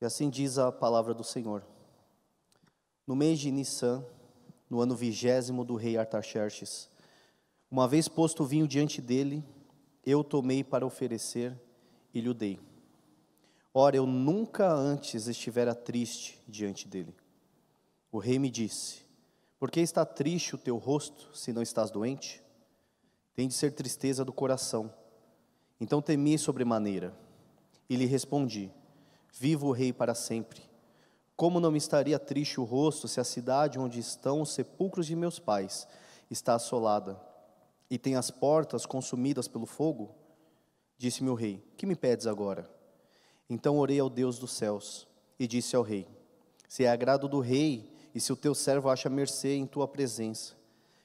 E assim diz a palavra do Senhor. No mês de Nissan, no ano vigésimo do rei Artaxerxes, uma vez posto o vinho diante dele, eu tomei para oferecer e lhe o dei. Ora, eu nunca antes estivera triste diante dele. O rei me disse: Por que está triste o teu rosto, se não estás doente? Tem de ser tristeza do coração. Então temi sobremaneira e lhe respondi: Viva o Rei para sempre. Como não me estaria triste o rosto se a cidade onde estão os sepulcros de meus pais está assolada e tem as portas consumidas pelo fogo? Disse-me o rei: Que me pedes agora? Então orei ao Deus dos céus e disse ao rei: Se é agrado do rei e se o teu servo acha mercê em tua presença,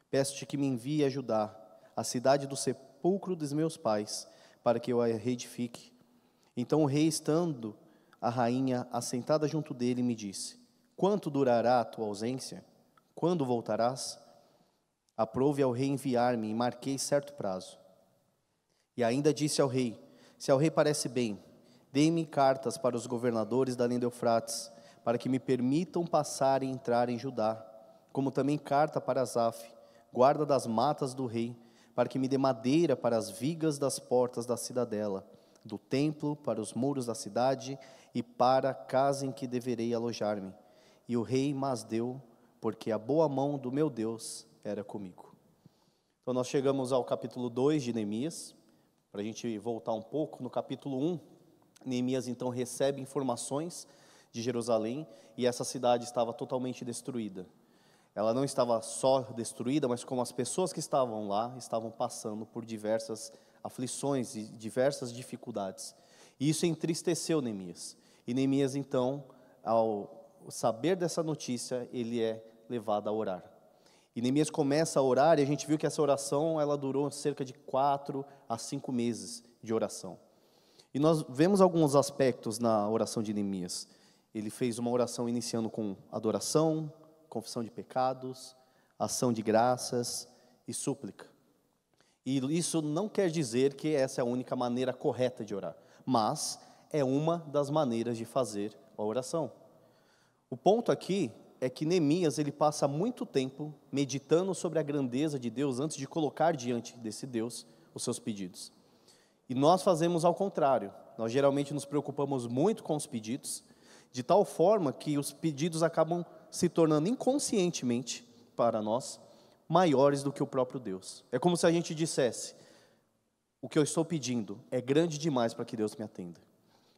peço-te que me envie ajudar a cidade do sepulcro dos meus pais, para que eu a reedifique. Então o rei, estando a rainha, assentada junto dele, me disse: Quanto durará a tua ausência? Quando voltarás? Aprove ao rei enviar-me e marquei certo prazo. E ainda disse ao rei: Se ao rei parece bem, dê-me cartas para os governadores da além do Eufrates, para que me permitam passar e entrar em Judá, como também carta para Asaf, guarda das matas do rei, para que me dê madeira para as vigas das portas da cidadela do templo, para os muros da cidade e para a casa em que deverei alojar-me. E o rei mas deu, porque a boa mão do meu Deus era comigo. Então nós chegamos ao capítulo 2 de Neemias, para a gente voltar um pouco, no capítulo 1, um, Neemias então recebe informações de Jerusalém e essa cidade estava totalmente destruída. Ela não estava só destruída, mas como as pessoas que estavam lá estavam passando por diversas aflições e diversas dificuldades. E isso entristeceu Neemias. E Neemias, então, ao saber dessa notícia, ele é levado a orar. E Neemias começa a orar, e a gente viu que essa oração ela durou cerca de quatro a cinco meses de oração. E nós vemos alguns aspectos na oração de Neemias. Ele fez uma oração iniciando com adoração, confissão de pecados, ação de graças e súplica. E isso não quer dizer que essa é a única maneira correta de orar, mas é uma das maneiras de fazer a oração. O ponto aqui é que Neemias ele passa muito tempo meditando sobre a grandeza de Deus antes de colocar diante desse Deus os seus pedidos. E nós fazemos ao contrário. Nós geralmente nos preocupamos muito com os pedidos, de tal forma que os pedidos acabam se tornando inconscientemente para nós maiores do que o próprio Deus. É como se a gente dissesse: o que eu estou pedindo é grande demais para que Deus me atenda.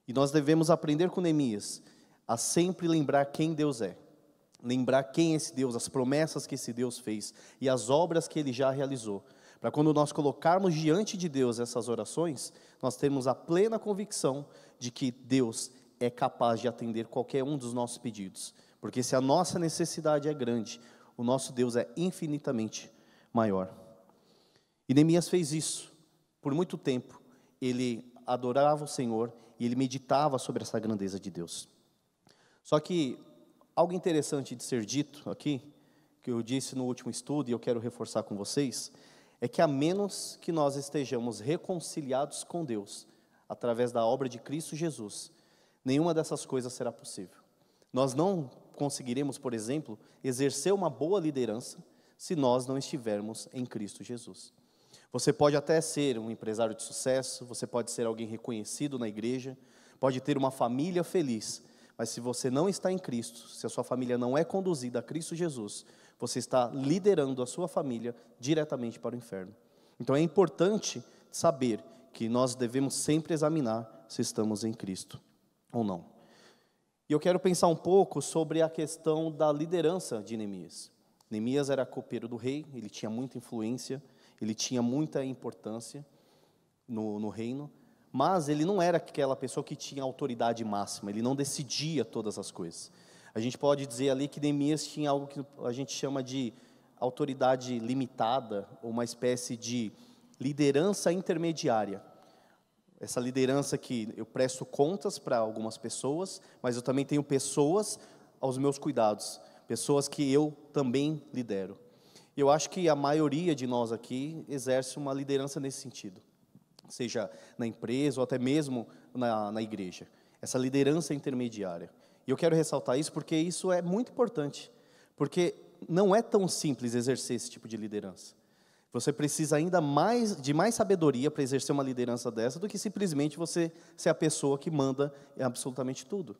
E nós devemos aprender com Neemias a sempre lembrar quem Deus é, lembrar quem é esse Deus, as promessas que esse Deus fez e as obras que ele já realizou. Para quando nós colocarmos diante de Deus essas orações, nós termos a plena convicção de que Deus é capaz de atender qualquer um dos nossos pedidos. Porque se a nossa necessidade é grande, o nosso Deus é infinitamente maior. E Neemias fez isso por muito tempo. Ele adorava o Senhor e ele meditava sobre essa grandeza de Deus. Só que algo interessante de ser dito aqui, que eu disse no último estudo e eu quero reforçar com vocês, é que a menos que nós estejamos reconciliados com Deus através da obra de Cristo Jesus, nenhuma dessas coisas será possível. Nós não conseguiremos, por exemplo, exercer uma boa liderança se nós não estivermos em Cristo Jesus. Você pode até ser um empresário de sucesso, você pode ser alguém reconhecido na igreja, pode ter uma família feliz, mas se você não está em Cristo, se a sua família não é conduzida a Cristo Jesus, você está liderando a sua família diretamente para o inferno. Então é importante saber que nós devemos sempre examinar se estamos em Cristo ou não. E eu quero pensar um pouco sobre a questão da liderança de Neemias. Neemias era copeiro do rei, ele tinha muita influência, ele tinha muita importância no, no reino, mas ele não era aquela pessoa que tinha autoridade máxima, ele não decidia todas as coisas. A gente pode dizer ali que Neemias tinha algo que a gente chama de autoridade limitada, ou uma espécie de liderança intermediária essa liderança que eu presto contas para algumas pessoas, mas eu também tenho pessoas aos meus cuidados, pessoas que eu também lidero. Eu acho que a maioria de nós aqui exerce uma liderança nesse sentido, seja na empresa ou até mesmo na, na igreja, essa liderança intermediária. E eu quero ressaltar isso porque isso é muito importante, porque não é tão simples exercer esse tipo de liderança. Você precisa ainda mais de mais sabedoria para exercer uma liderança dessa do que simplesmente você ser a pessoa que manda absolutamente tudo.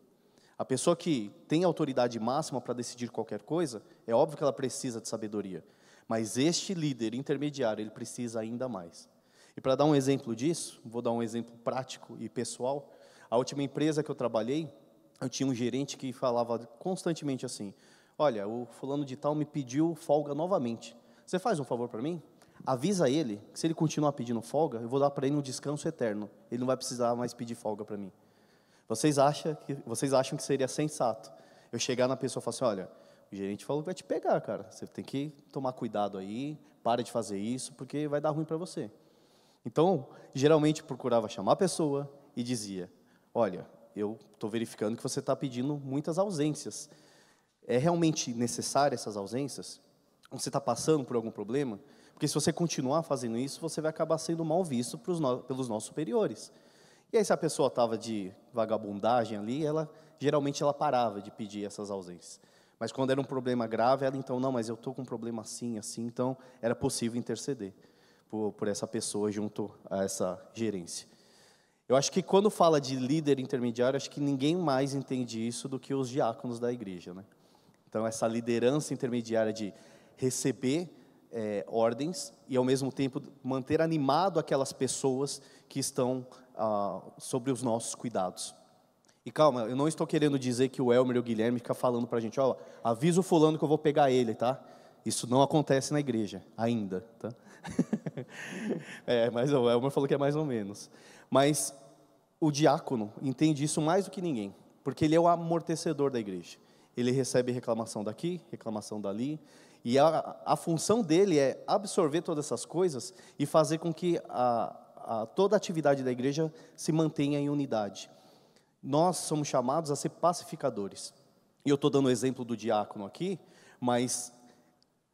A pessoa que tem autoridade máxima para decidir qualquer coisa, é óbvio que ela precisa de sabedoria, mas este líder intermediário, ele precisa ainda mais. E para dar um exemplo disso, vou dar um exemplo prático e pessoal. A última empresa que eu trabalhei, eu tinha um gerente que falava constantemente assim: "Olha, o fulano de tal me pediu folga novamente. Você faz um favor para mim?" Avisa ele que se ele continuar pedindo folga, eu vou dar para ele um descanso eterno. Ele não vai precisar mais pedir folga para mim. Vocês acham, que, vocês acham que seria sensato eu chegar na pessoa e falar assim: olha, o gerente falou que vai te pegar, cara. Você tem que tomar cuidado aí, para de fazer isso, porque vai dar ruim para você. Então, geralmente procurava chamar a pessoa e dizia: olha, eu estou verificando que você está pedindo muitas ausências. É realmente necessário essas ausências? Você está passando por algum problema? Porque se você continuar fazendo isso, você vai acabar sendo mal visto pelos nossos superiores. E aí, se a pessoa estava de vagabundagem ali, ela geralmente ela parava de pedir essas ausências. Mas quando era um problema grave, ela então, não, mas eu estou com um problema assim, assim, então era possível interceder por, por essa pessoa junto a essa gerência. Eu acho que quando fala de líder intermediário, acho que ninguém mais entende isso do que os diáconos da igreja. Né? Então, essa liderança intermediária de receber é, ordens e, ao mesmo tempo, manter animado aquelas pessoas que estão ah, sobre os nossos cuidados. E calma, eu não estou querendo dizer que o Elmer e o Guilherme ficam falando para a gente, ó, avisa o fulano que eu vou pegar ele, tá? Isso não acontece na igreja, ainda, tá? é, mas o Elmer falou que é mais ou menos. Mas o diácono entende isso mais do que ninguém, porque ele é o amortecedor da igreja. Ele recebe reclamação daqui, reclamação dali, e a, a função dele é absorver todas essas coisas e fazer com que a, a, toda a atividade da igreja se mantenha em unidade. Nós somos chamados a ser pacificadores. E eu estou dando o exemplo do diácono aqui, mas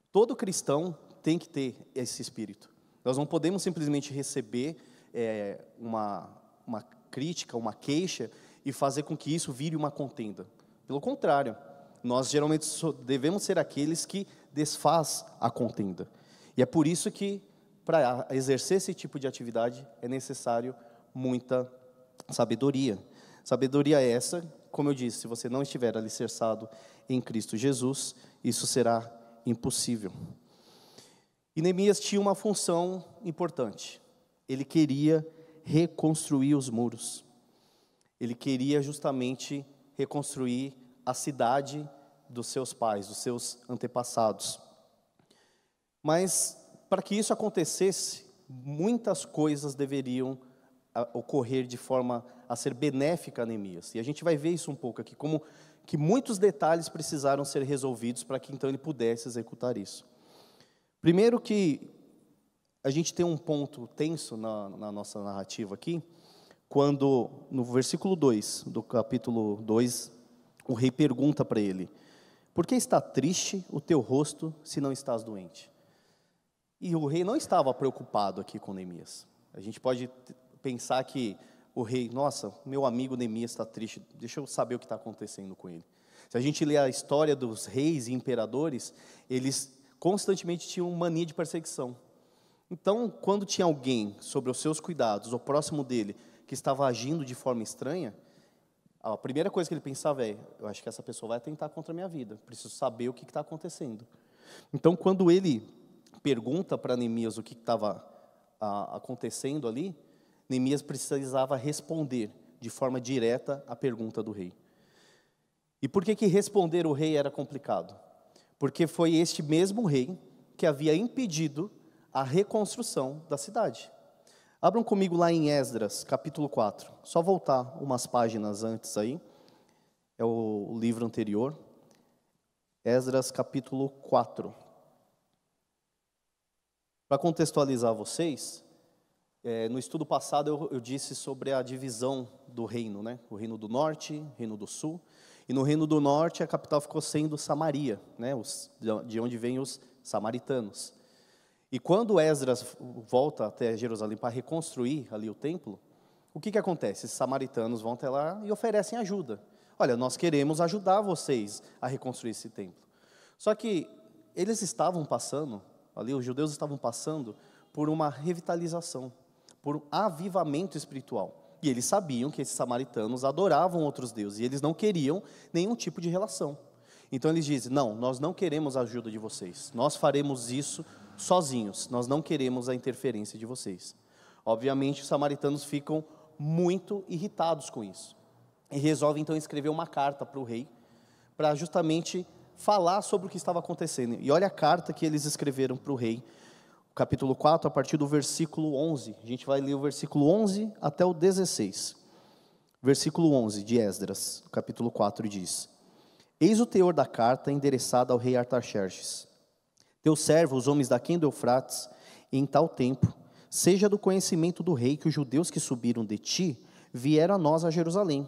todo cristão tem que ter esse espírito. Nós não podemos simplesmente receber é, uma, uma crítica, uma queixa e fazer com que isso vire uma contenda. Pelo contrário, nós geralmente devemos ser aqueles que desfaz a contenda. E é por isso que, para exercer esse tipo de atividade, é necessário muita sabedoria. Sabedoria é essa, como eu disse, se você não estiver alicerçado em Cristo Jesus, isso será impossível. E Neemias tinha uma função importante. Ele queria reconstruir os muros. Ele queria justamente reconstruir a cidade dos seus pais, dos seus antepassados. Mas para que isso acontecesse, muitas coisas deveriam ocorrer de forma a ser benéfica a Neemias. E a gente vai ver isso um pouco aqui, como que muitos detalhes precisaram ser resolvidos para que então ele pudesse executar isso. Primeiro que a gente tem um ponto tenso na, na nossa narrativa aqui, quando no versículo 2 do capítulo 2, o rei pergunta para ele: por que está triste o teu rosto se não estás doente? E o rei não estava preocupado aqui com Neemias. A gente pode pensar que o rei, nossa, meu amigo Neemias está triste, deixa eu saber o que está acontecendo com ele. Se a gente lê a história dos reis e imperadores, eles constantemente tinham mania de perseguição. Então, quando tinha alguém sobre os seus cuidados, ou próximo dele, que estava agindo de forma estranha, a primeira coisa que ele pensava é: eu acho que essa pessoa vai tentar contra a minha vida, preciso saber o que está acontecendo. Então, quando ele pergunta para Neemias o que estava acontecendo ali, Neemias precisava responder de forma direta à pergunta do rei. E por que, que responder o rei era complicado? Porque foi este mesmo rei que havia impedido a reconstrução da cidade. Abram comigo lá em Esdras, capítulo 4. Só voltar umas páginas antes aí. É o livro anterior. Esdras, capítulo 4. Para contextualizar vocês, é, no estudo passado eu, eu, disse sobre a divisão do reino, né? O reino do norte, reino do sul. E no reino do norte a capital ficou sendo Samaria, né? Os, de onde vêm os samaritanos. E quando Esdras volta até Jerusalém para reconstruir ali o templo, o que, que acontece? Os samaritanos vão até lá e oferecem ajuda. Olha, nós queremos ajudar vocês a reconstruir esse templo. Só que eles estavam passando, ali os judeus estavam passando por uma revitalização, por um avivamento espiritual. E eles sabiam que esses samaritanos adoravam outros deuses e eles não queriam nenhum tipo de relação. Então eles dizem: Não, nós não queremos a ajuda de vocês, nós faremos isso sozinhos. Nós não queremos a interferência de vocês. Obviamente, os samaritanos ficam muito irritados com isso. E resolvem então escrever uma carta para o rei, para justamente falar sobre o que estava acontecendo. E olha a carta que eles escreveram para o rei, capítulo 4, a partir do versículo 11. A gente vai ler o versículo 11 até o 16. Versículo 11 de Esdras, capítulo 4, diz: Eis o teor da carta endereçada ao rei Artaxerxes teu servo, os homens da do Eufrates, em tal tempo, seja do conhecimento do rei que os judeus que subiram de ti vieram a nós a Jerusalém.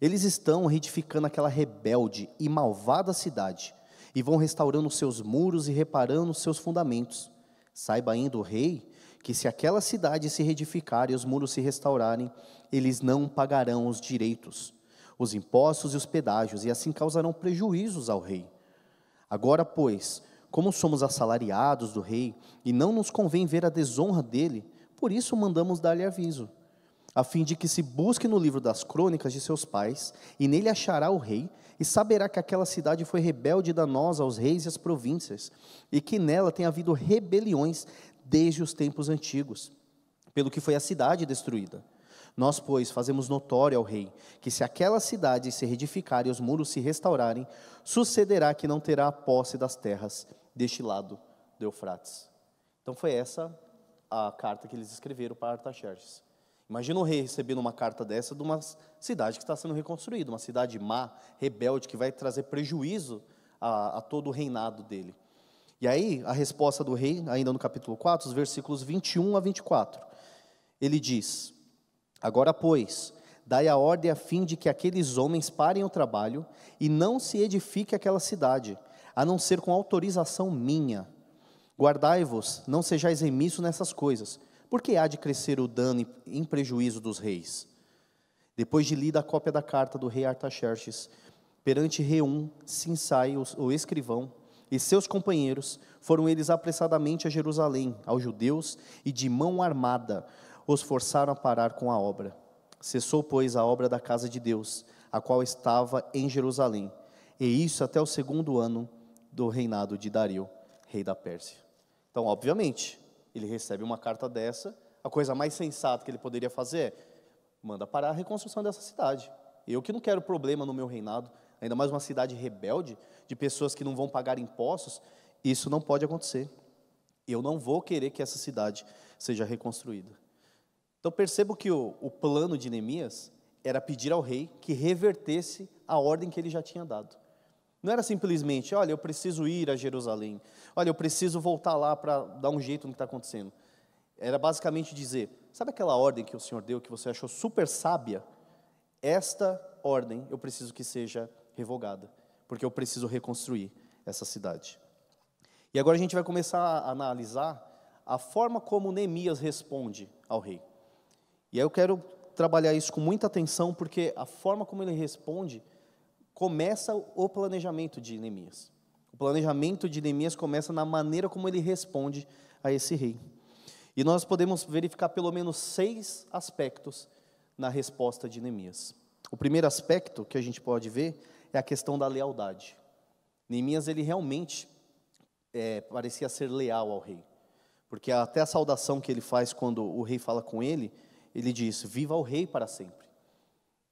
Eles estão reedificando aquela rebelde e malvada cidade, e vão restaurando seus muros e reparando seus fundamentos. Saiba ainda o rei que se aquela cidade se reedificar e os muros se restaurarem, eles não pagarão os direitos, os impostos e os pedágios, e assim causarão prejuízos ao rei. Agora, pois, como somos assalariados do rei e não nos convém ver a desonra dele, por isso mandamos dar-lhe aviso, a fim de que se busque no livro das crônicas de seus pais, e nele achará o rei, e saberá que aquela cidade foi rebelde e danosa aos reis e às províncias, e que nela tem havido rebeliões desde os tempos antigos, pelo que foi a cidade destruída. Nós, pois, fazemos notório ao rei que, se aquela cidade se reedificar e os muros se restaurarem, sucederá que não terá a posse das terras deste lado do Eufrates. Então foi essa a carta que eles escreveram para Artaxerxes. Imagina o rei recebendo uma carta dessa de uma cidade que está sendo reconstruída, uma cidade má, rebelde, que vai trazer prejuízo a, a todo o reinado dele. E aí, a resposta do rei, ainda no capítulo 4, os versículos 21 a 24, ele diz: Agora, pois, dai a ordem a fim de que aqueles homens parem o trabalho e não se edifique aquela cidade, a não ser com autorização minha. Guardai-vos, não sejais remisso nessas coisas, porque há de crescer o dano em prejuízo dos reis. Depois de lida a cópia da carta do rei Artaxerxes, perante Reum, Sinsai, o escrivão, e seus companheiros, foram eles apressadamente a Jerusalém, aos judeus, e de mão armada os forçaram a parar com a obra. Cessou, pois, a obra da casa de Deus, a qual estava em Jerusalém, e isso até o segundo ano do reinado de Dario, rei da Pérsia. Então, obviamente, ele recebe uma carta dessa, a coisa mais sensata que ele poderia fazer é, manda parar a reconstrução dessa cidade. Eu que não quero problema no meu reinado, ainda mais uma cidade rebelde, de pessoas que não vão pagar impostos, isso não pode acontecer. Eu não vou querer que essa cidade seja reconstruída. Então percebo que o, o plano de Neemias era pedir ao rei que revertesse a ordem que ele já tinha dado. Não era simplesmente, olha, eu preciso ir a Jerusalém, olha, eu preciso voltar lá para dar um jeito no que está acontecendo. Era basicamente dizer: sabe aquela ordem que o Senhor deu que você achou super sábia? Esta ordem eu preciso que seja revogada, porque eu preciso reconstruir essa cidade. E agora a gente vai começar a analisar a forma como Neemias responde ao rei. E aí eu quero trabalhar isso com muita atenção, porque a forma como ele responde começa o planejamento de Neemias. O planejamento de Neemias começa na maneira como ele responde a esse rei. E nós podemos verificar pelo menos seis aspectos na resposta de Neemias. O primeiro aspecto que a gente pode ver é a questão da lealdade. Neemias ele realmente é, parecia ser leal ao rei, porque até a saudação que ele faz quando o rei fala com ele, ele diz: "Viva o rei para sempre".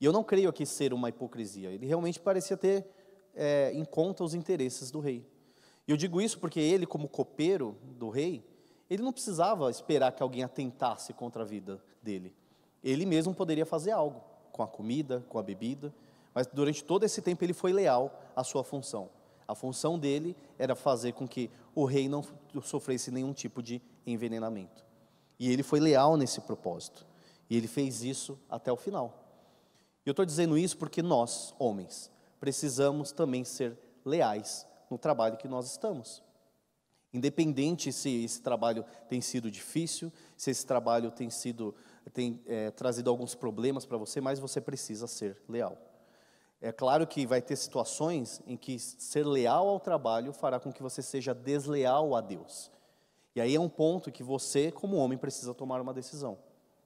E eu não creio aqui ser uma hipocrisia. Ele realmente parecia ter é, em conta os interesses do rei. E eu digo isso porque ele, como copeiro do rei, ele não precisava esperar que alguém atentasse contra a vida dele. Ele mesmo poderia fazer algo, com a comida, com a bebida, mas durante todo esse tempo ele foi leal à sua função. A função dele era fazer com que o rei não sofresse nenhum tipo de envenenamento. E ele foi leal nesse propósito. E ele fez isso até o final eu estou dizendo isso porque nós, homens, precisamos também ser leais no trabalho que nós estamos. Independente se esse trabalho tem sido difícil, se esse trabalho tem sido tem é, trazido alguns problemas para você, mas você precisa ser leal. É claro que vai ter situações em que ser leal ao trabalho fará com que você seja desleal a Deus. E aí é um ponto que você, como homem, precisa tomar uma decisão.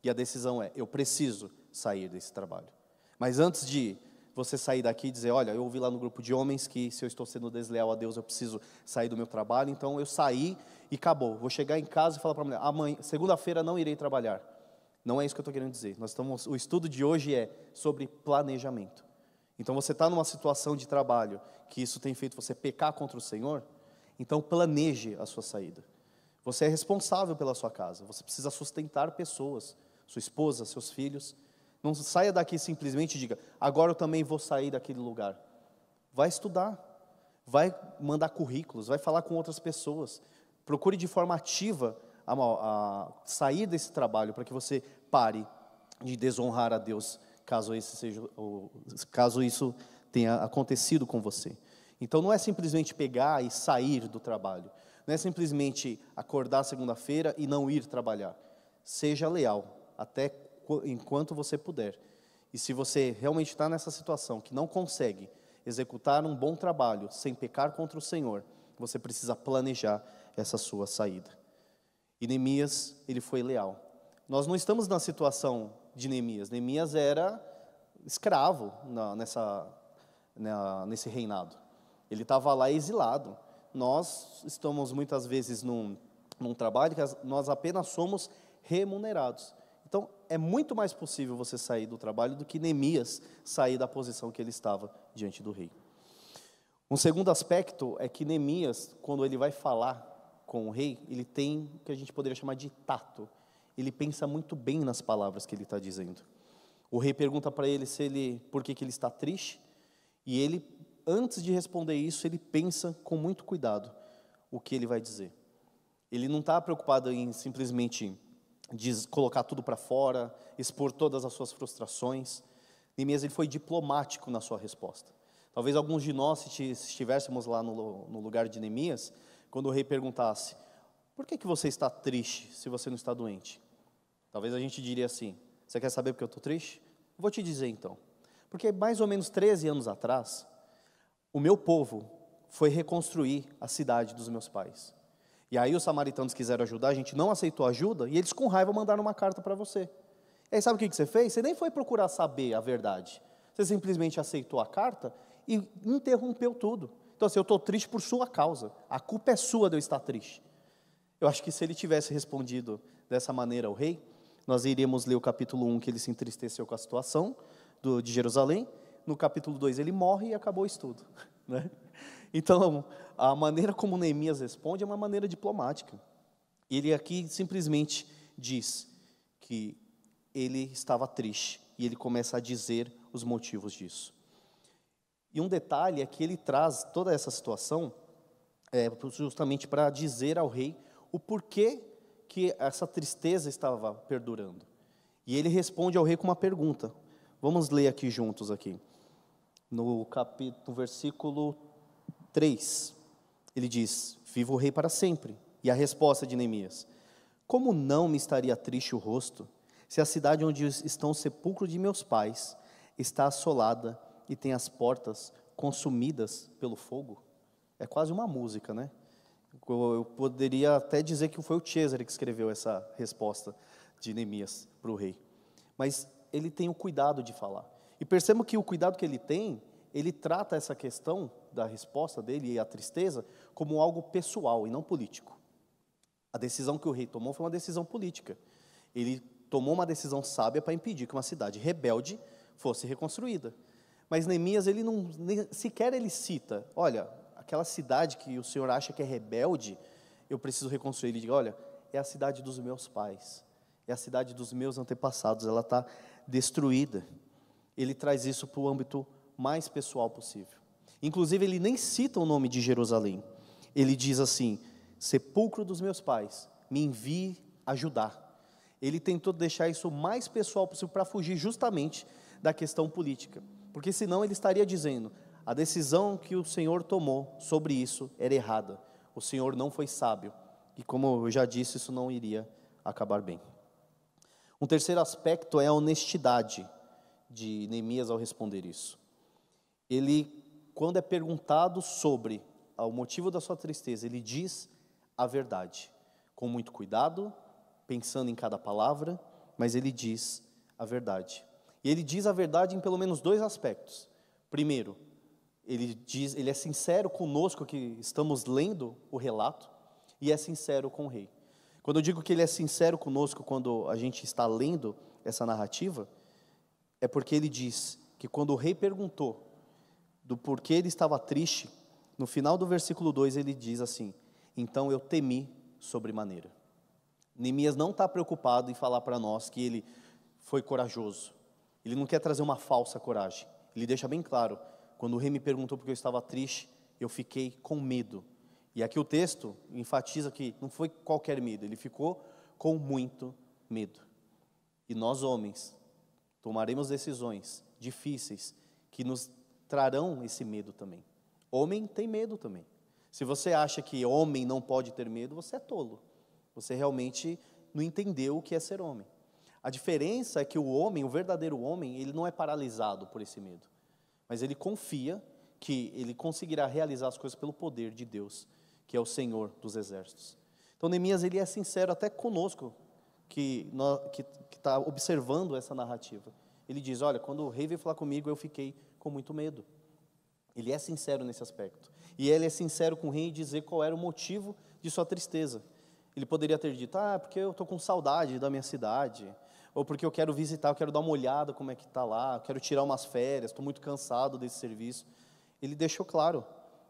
E a decisão é: eu preciso sair desse trabalho. Mas antes de você sair daqui e dizer, olha, eu ouvi lá no grupo de homens que se eu estou sendo desleal a Deus, eu preciso sair do meu trabalho, então eu saí e acabou. Vou chegar em casa e falar para a mulher, amanhã, segunda-feira não irei trabalhar. Não é isso que eu estou querendo dizer. Nós estamos, o estudo de hoje é sobre planejamento. Então você está numa situação de trabalho que isso tem feito você pecar contra o Senhor, então planeje a sua saída. Você é responsável pela sua casa, você precisa sustentar pessoas, sua esposa, seus filhos. Não saia daqui simplesmente e diga, agora eu também vou sair daquele lugar. Vai estudar, vai mandar currículos, vai falar com outras pessoas. Procure de forma ativa a, a sair desse trabalho para que você pare de desonrar a Deus, caso, esse seja, caso isso tenha acontecido com você. Então não é simplesmente pegar e sair do trabalho, não é simplesmente acordar segunda-feira e não ir trabalhar. Seja leal até enquanto você puder. E se você realmente está nessa situação que não consegue executar um bom trabalho sem pecar contra o Senhor, você precisa planejar essa sua saída. E Neemias, ele foi leal. Nós não estamos na situação de Neemias. Neemias era escravo na, nessa, na, nesse reinado. Ele estava lá exilado. Nós estamos muitas vezes num, num trabalho que nós apenas somos remunerados é muito mais possível você sair do trabalho do que Neemias sair da posição que ele estava diante do rei. Um segundo aspecto é que Neemias, quando ele vai falar com o rei, ele tem o que a gente poderia chamar de tato. Ele pensa muito bem nas palavras que ele está dizendo. O rei pergunta para ele se ele, por que, que ele está triste, e ele, antes de responder isso, ele pensa com muito cuidado o que ele vai dizer. Ele não está preocupado em simplesmente de colocar tudo para fora, expor todas as suas frustrações. Neemias ele foi diplomático na sua resposta. Talvez alguns de nós, se estivéssemos lá no, no lugar de Neemias, quando o rei perguntasse: Por que, que você está triste se você não está doente? Talvez a gente diria assim: Você quer saber porque eu estou triste? Vou te dizer então. Porque mais ou menos 13 anos atrás, o meu povo foi reconstruir a cidade dos meus pais. E aí os samaritanos quiseram ajudar, a gente não aceitou ajuda, e eles com raiva mandaram uma carta para você. E aí sabe o que, você fez? Você nem foi procurar saber a verdade. Você simplesmente aceitou a carta e interrompeu tudo. Então, assim, eu estou triste por sua causa. A culpa é sua de eu estar triste. Eu acho que se ele tivesse respondido dessa maneira ao rei, nós iríamos ler o capítulo 1, que ele se entristeceu com a situação do, de Jerusalém. No capítulo 2, ele morre e acabou o estudo. Né? Então, a maneira como Neemias responde é uma maneira diplomática. Ele aqui simplesmente diz que ele estava triste e ele começa a dizer os motivos disso. E um detalhe é que ele traz toda essa situação é, justamente para dizer ao rei o porquê que essa tristeza estava perdurando. E ele responde ao rei com uma pergunta. Vamos ler aqui juntos aqui. No capítulo, versículo 3, ele diz: Viva o rei para sempre. E a resposta de Neemias: Como não me estaria triste o rosto, se a cidade onde estão o sepulcro de meus pais está assolada e tem as portas consumidas pelo fogo? É quase uma música, né? Eu poderia até dizer que foi o César que escreveu essa resposta de Neemias para o rei. Mas ele tem o cuidado de falar. E percebo que o cuidado que ele tem, ele trata essa questão da resposta dele e a tristeza como algo pessoal e não político. A decisão que o rei tomou foi uma decisão política. Ele tomou uma decisão sábia para impedir que uma cidade rebelde fosse reconstruída. Mas Neemias, ele não nem, sequer ele cita, olha, aquela cidade que o senhor acha que é rebelde, eu preciso reconstruir. Ele diz, olha, é a cidade dos meus pais, é a cidade dos meus antepassados, ela está destruída. Ele traz isso para o âmbito mais pessoal possível. Inclusive, ele nem cita o nome de Jerusalém. Ele diz assim: Sepulcro dos meus pais, me envie ajudar. Ele tentou deixar isso o mais pessoal possível para fugir justamente da questão política, porque senão ele estaria dizendo: a decisão que o Senhor tomou sobre isso era errada. O Senhor não foi sábio. E como eu já disse, isso não iria acabar bem. Um terceiro aspecto é a honestidade de Neemias ao responder isso. Ele quando é perguntado sobre o motivo da sua tristeza, ele diz a verdade, com muito cuidado, pensando em cada palavra, mas ele diz a verdade. E ele diz a verdade em pelo menos dois aspectos. Primeiro, ele diz, ele é sincero conosco que estamos lendo o relato e é sincero com o rei. Quando eu digo que ele é sincero conosco quando a gente está lendo essa narrativa, é porque ele diz que quando o rei perguntou do porquê ele estava triste, no final do versículo 2 ele diz assim: Então eu temi sobremaneira. Neemias não está preocupado em falar para nós que ele foi corajoso. Ele não quer trazer uma falsa coragem. Ele deixa bem claro: quando o rei me perguntou porque eu estava triste, eu fiquei com medo. E aqui o texto enfatiza que não foi qualquer medo, ele ficou com muito medo. E nós, homens, tomaremos decisões difíceis que nos trarão esse medo também. Homem tem medo também. Se você acha que homem não pode ter medo, você é tolo. Você realmente não entendeu o que é ser homem. A diferença é que o homem, o verdadeiro homem, ele não é paralisado por esse medo, mas ele confia que ele conseguirá realizar as coisas pelo poder de Deus, que é o Senhor dos exércitos. Então Neemias ele é sincero até conosco que está observando essa narrativa. Ele diz: olha, quando o rei veio falar comigo, eu fiquei com muito medo. Ele é sincero nesse aspecto. E ele é sincero com o rei em dizer qual era o motivo de sua tristeza. Ele poderia ter dito: Ah, porque eu estou com saudade da minha cidade, ou porque eu quero visitar, eu quero dar uma olhada como é que está lá, eu quero tirar umas férias, estou muito cansado desse serviço. Ele deixou claro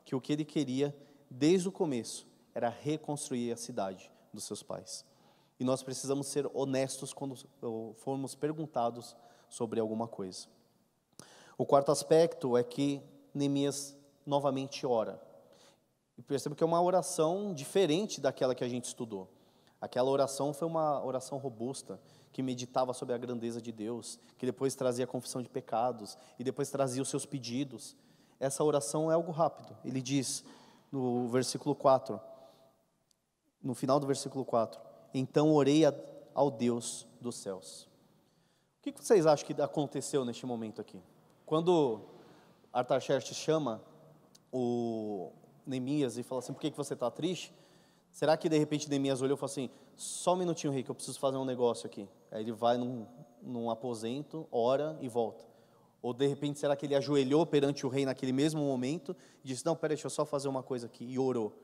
que o que ele queria desde o começo era reconstruir a cidade dos seus pais. E nós precisamos ser honestos quando eh, formos perguntados sobre alguma coisa. O quarto aspecto é que Neemias novamente ora. E perceba que é uma oração diferente daquela que a gente estudou. Aquela oração foi uma oração robusta, que meditava sobre a grandeza de Deus, que depois trazia a confissão de pecados e depois trazia os seus pedidos. Essa oração é algo rápido. Ele diz no versículo 4, no final do versículo 4: Então orei ao Deus dos céus. O que vocês acham que aconteceu neste momento aqui? Quando Artaxerxes chama o Neemias e fala assim: Por que, que você está triste? Será que de repente Neemias olhou e falou assim: Só um minutinho, Rick, eu preciso fazer um negócio aqui. Aí ele vai num, num aposento, ora e volta. Ou de repente, será que ele ajoelhou perante o rei naquele mesmo momento e disse: Não, peraí, deixa eu só fazer uma coisa aqui, e orou?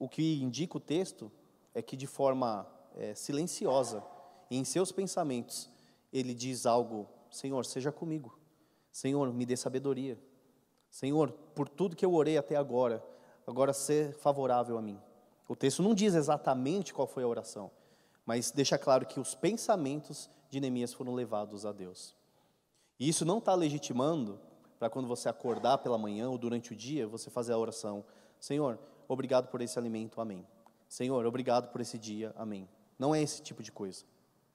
O que indica o texto é que de forma é, silenciosa, em seus pensamentos, ele diz algo: Senhor, seja comigo. Senhor, me dê sabedoria. Senhor, por tudo que eu orei até agora, agora ser favorável a mim. O texto não diz exatamente qual foi a oração, mas deixa claro que os pensamentos de Neemias foram levados a Deus. E isso não está legitimando para quando você acordar pela manhã ou durante o dia, você fazer a oração: Senhor, obrigado por esse alimento, amém. Senhor, obrigado por esse dia, amém. Não é esse tipo de coisa.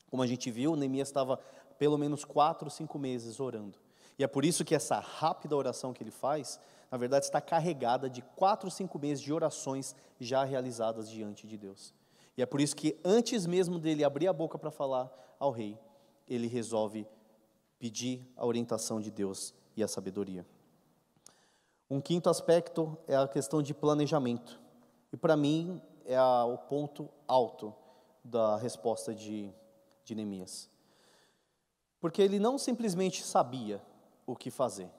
Como a gente viu, Neemias estava pelo menos quatro, cinco meses orando. E é por isso que essa rápida oração que ele faz, na verdade, está carregada de quatro, cinco meses de orações já realizadas diante de Deus. E é por isso que antes mesmo dele abrir a boca para falar ao rei, ele resolve pedir a orientação de Deus e a sabedoria. Um quinto aspecto é a questão de planejamento. E para mim é a, o ponto alto da resposta de, de Neemias. Porque ele não simplesmente sabia o que fazer,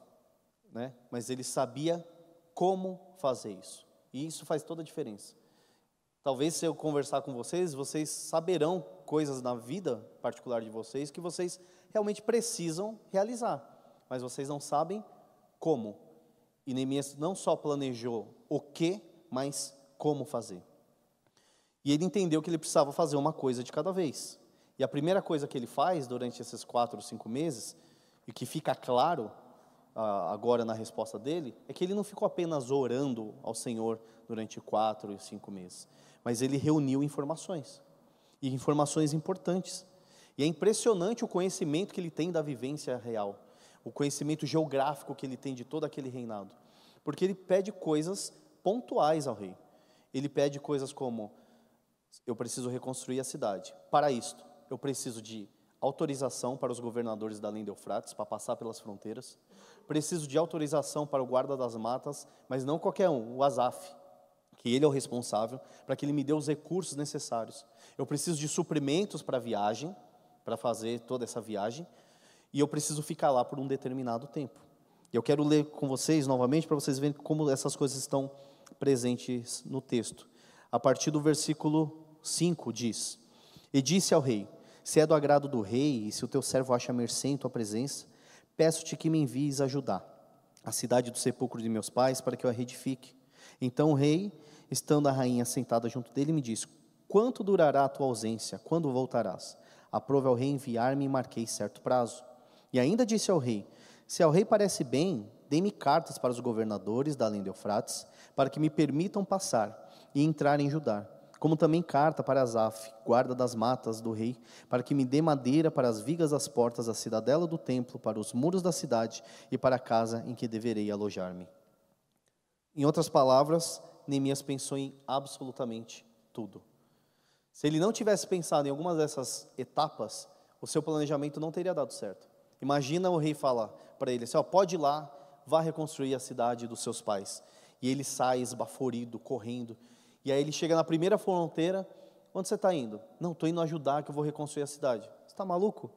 né? mas ele sabia como fazer isso, e isso faz toda a diferença. Talvez se eu conversar com vocês, vocês saberão coisas na vida particular de vocês que vocês realmente precisam realizar, mas vocês não sabem como. E Neemias não só planejou o que, mas como fazer. E ele entendeu que ele precisava fazer uma coisa de cada vez. E a primeira coisa que ele faz durante esses quatro ou cinco meses e que fica claro ah, agora na resposta dele é que ele não ficou apenas orando ao Senhor durante quatro e cinco meses, mas ele reuniu informações e informações importantes. E é impressionante o conhecimento que ele tem da vivência real, o conhecimento geográfico que ele tem de todo aquele reinado, porque ele pede coisas pontuais ao rei. Ele pede coisas como: eu preciso reconstruir a cidade. Para isto, eu preciso de autorização para os governadores da Lenda Eufrates para passar pelas fronteiras. Preciso de autorização para o guarda das matas, mas não qualquer um, o Azaf, que ele é o responsável, para que ele me dê os recursos necessários. Eu preciso de suprimentos para a viagem, para fazer toda essa viagem, e eu preciso ficar lá por um determinado tempo. Eu quero ler com vocês novamente para vocês verem como essas coisas estão presentes no texto. A partir do versículo 5 diz: E disse ao rei: se é do agrado do rei, e se o teu servo acha mercê em tua presença, peço-te que me envies ajudar a cidade do sepulcro de meus pais para que eu a reedifique. Então o rei, estando a rainha sentada junto dele, me disse: Quanto durará a tua ausência? Quando voltarás? Aprove ao rei enviar-me e marquei certo prazo. E ainda disse ao rei: Se ao rei parece bem, dê-me cartas para os governadores da além do Eufrates, para que me permitam passar e entrar em Judá como também carta para Asaf, guarda das matas do rei, para que me dê madeira para as vigas das portas da cidadela do templo, para os muros da cidade e para a casa em que deverei alojar-me. Em outras palavras, Neemias pensou em absolutamente tudo. Se ele não tivesse pensado em algumas dessas etapas, o seu planejamento não teria dado certo. Imagina o rei falar para ele assim: ó, pode ir lá, vá reconstruir a cidade dos seus pais. E ele sai esbaforido, correndo e aí ele chega na primeira fronteira, onde você está indo? Não, estou indo ajudar que eu vou reconstruir a cidade. Você está maluco?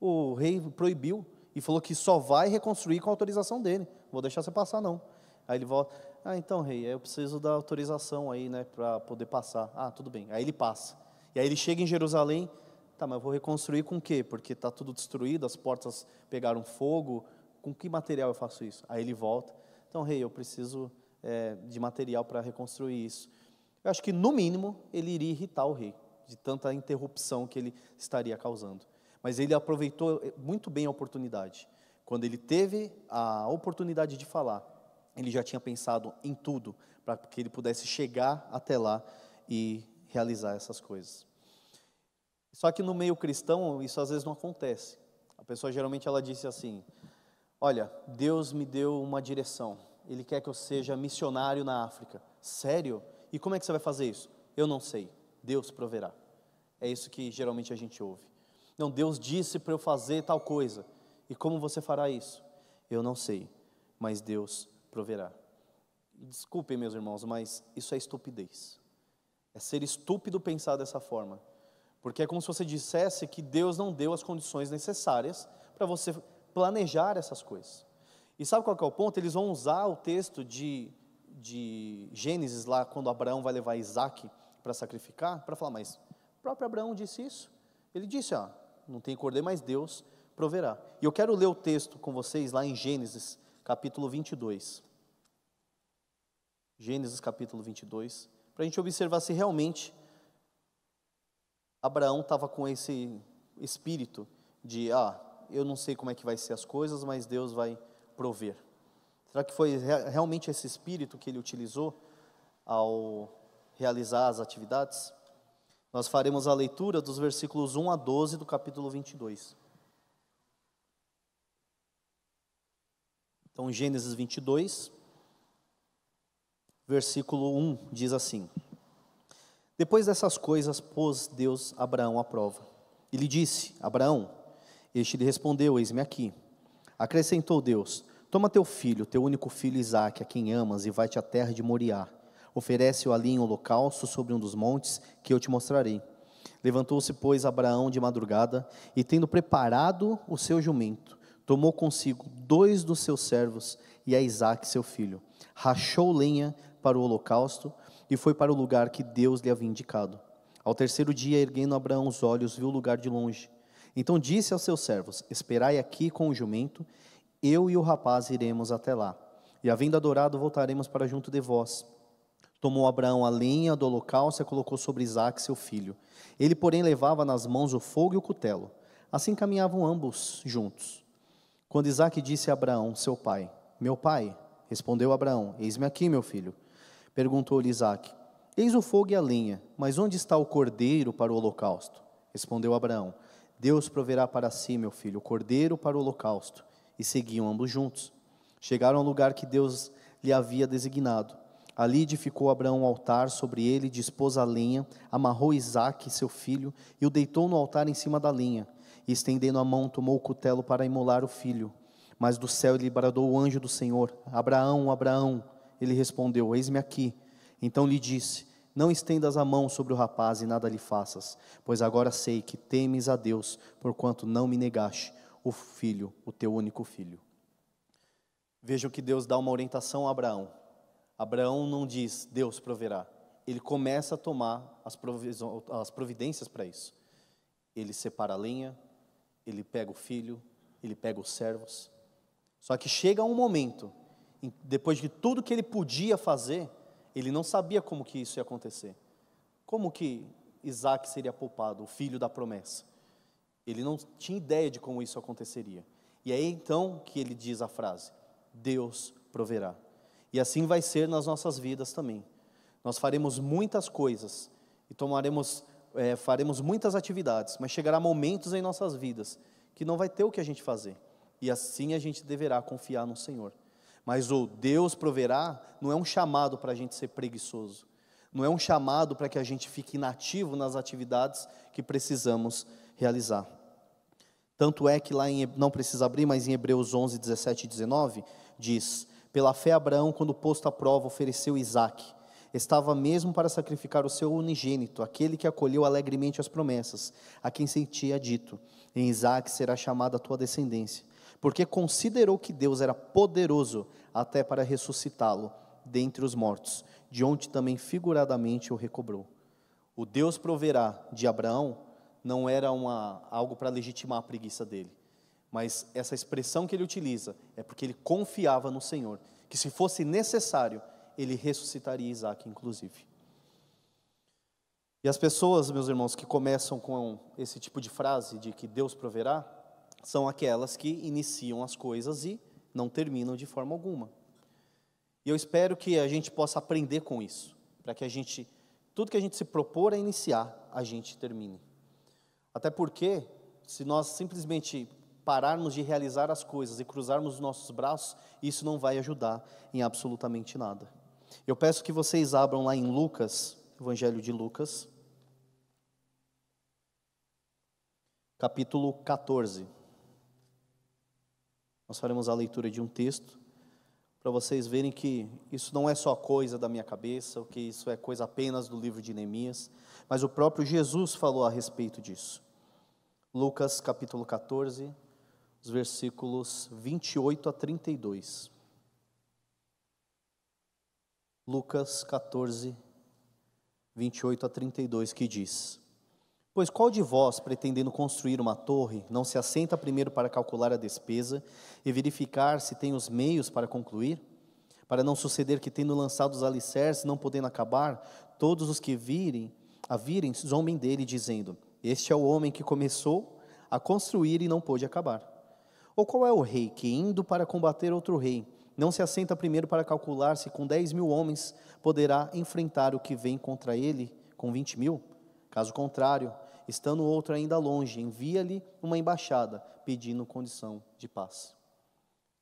O rei proibiu e falou que só vai reconstruir com a autorização dele. vou deixar você passar, não. Aí ele volta, ah, então, rei, eu preciso da autorização aí, né, para poder passar. Ah, tudo bem. Aí ele passa. E aí ele chega em Jerusalém, tá, mas eu vou reconstruir com o quê? Porque está tudo destruído, as portas pegaram fogo, com que material eu faço isso? Aí ele volta, então, rei, eu preciso é, de material para reconstruir isso. Eu acho que, no mínimo, ele iria irritar o rei, de tanta interrupção que ele estaria causando. Mas ele aproveitou eh, muito bem a oportunidade. Quando ele teve a oportunidade de falar, ele já tinha pensado em tudo para que ele pudesse chegar até lá e realizar essas coisas. Só que no meio cristão isso às vezes não acontece. A pessoa geralmente ela disse assim: "Olha, Deus me deu uma direção. Ele quer que eu seja missionário na África. Sério? E como é que você vai fazer isso? Eu não sei. Deus proverá. É isso que geralmente a gente ouve. Não, Deus disse para eu fazer tal coisa. E como você fará isso? Eu não sei, mas Deus proverá. Desculpem, meus irmãos, mas isso é estupidez. É ser estúpido pensar dessa forma. Porque é como se você dissesse que Deus não deu as condições necessárias para você planejar essas coisas. E sabe qual é o ponto? Eles vão usar o texto de de Gênesis, lá quando Abraão vai levar Isaac para sacrificar, para falar, mas o próprio Abraão disse isso. Ele disse, ó, ah, não tem cordeiro, mas Deus proverá. E eu quero ler o texto com vocês lá em Gênesis, capítulo 22. Gênesis, capítulo 22, para a gente observar se realmente Abraão estava com esse espírito de, ah, eu não sei como é que vai ser as coisas, mas Deus vai prover. Será que foi realmente esse espírito que ele utilizou ao realizar as atividades? Nós faremos a leitura dos versículos 1 a 12 do capítulo 22. Então, Gênesis 22, versículo 1 diz assim: Depois dessas coisas, pôs Deus Abraão à prova. E lhe disse: Abraão, este lhe respondeu: Eis-me aqui. Acrescentou Deus: Toma teu filho, teu único filho Isaque, a quem amas, e vai-te à terra de Moriá. Oferece-o ali em holocausto sobre um dos montes que eu te mostrarei. Levantou-se, pois, Abraão de madrugada, e tendo preparado o seu jumento, tomou consigo dois dos seus servos e a Isaque, seu filho. Rachou lenha para o holocausto e foi para o lugar que Deus lhe havia indicado. Ao terceiro dia, erguendo Abraão os olhos, viu o lugar de longe. Então disse aos seus servos: Esperai aqui com o jumento, eu e o rapaz iremos até lá. E havendo adorado, voltaremos para junto de vós. Tomou Abraão a lenha do holocausto e a colocou sobre Isaac, seu filho. Ele, porém, levava nas mãos o fogo e o cutelo. Assim caminhavam ambos juntos. Quando Isaac disse a Abraão, seu pai: Meu pai, respondeu Abraão: Eis-me aqui, meu filho. Perguntou-lhe Isaac: Eis o fogo e a lenha, mas onde está o cordeiro para o holocausto? Respondeu Abraão: Deus proverá para si, meu filho, o cordeiro para o holocausto e seguiam ambos juntos. Chegaram ao lugar que Deus lhe havia designado. Ali edificou Abraão um altar, sobre ele dispôs a lenha, amarrou Isaque, seu filho, e o deitou no altar em cima da lenha. E estendendo a mão, tomou o cutelo para imolar o filho. Mas do céu lhe bradou o anjo do Senhor: Abraão, Abraão. Ele respondeu: Eis-me aqui. Então lhe disse: Não estendas a mão sobre o rapaz e nada lhe faças, pois agora sei que temes a Deus, porquanto não me negaste o filho, o teu único filho. Vejam que Deus dá uma orientação a Abraão. Abraão não diz, Deus proverá. Ele começa a tomar as, as providências para isso. Ele separa a lenha, ele pega o filho, ele pega os servos. Só que chega um momento, depois de tudo que ele podia fazer, ele não sabia como que isso ia acontecer. Como que Isaac seria poupado, o filho da promessa? Ele não tinha ideia de como isso aconteceria. E é então que ele diz a frase: Deus proverá. E assim vai ser nas nossas vidas também. Nós faremos muitas coisas e tomaremos, é, faremos muitas atividades, mas chegará momentos em nossas vidas que não vai ter o que a gente fazer. E assim a gente deverá confiar no Senhor. Mas o Deus proverá não é um chamado para a gente ser preguiçoso, não é um chamado para que a gente fique inativo nas atividades que precisamos realizar. Tanto é que lá em, não precisa abrir, mas em Hebreus 11, 17 e 19, diz: Pela fé, Abraão, quando posto à prova, ofereceu Isaac. Estava mesmo para sacrificar o seu unigênito, aquele que acolheu alegremente as promessas, a quem sentia dito: Em Isaac será chamada a tua descendência. Porque considerou que Deus era poderoso até para ressuscitá-lo dentre os mortos, de onde também figuradamente o recobrou. O Deus proverá de Abraão não era uma, algo para legitimar a preguiça dele. Mas essa expressão que ele utiliza é porque ele confiava no Senhor, que se fosse necessário, ele ressuscitaria Isaac, inclusive. E as pessoas, meus irmãos, que começam com esse tipo de frase de que Deus proverá, são aquelas que iniciam as coisas e não terminam de forma alguma. E eu espero que a gente possa aprender com isso, para que a gente, tudo que a gente se propor a iniciar, a gente termine. Até porque, se nós simplesmente pararmos de realizar as coisas e cruzarmos os nossos braços, isso não vai ajudar em absolutamente nada. Eu peço que vocês abram lá em Lucas, Evangelho de Lucas, capítulo 14. Nós faremos a leitura de um texto para vocês verem que isso não é só coisa da minha cabeça, que isso é coisa apenas do livro de Neemias, mas o próprio Jesus falou a respeito disso. Lucas capítulo 14, os versículos 28 a 32. Lucas 14, 28 a 32, que diz: Pois qual de vós, pretendendo construir uma torre, não se assenta primeiro para calcular a despesa e verificar se tem os meios para concluir? Para não suceder que, tendo lançado os alicerces, não podendo acabar, todos os que virem, a virem, zombem dele, dizendo: Este é o homem que começou a construir e não pôde acabar. Ou qual é o rei que, indo para combater outro rei, não se assenta primeiro para calcular se com dez mil homens poderá enfrentar o que vem contra ele com vinte mil? Caso contrário, estando o outro ainda longe, envia-lhe uma embaixada, pedindo condição de paz.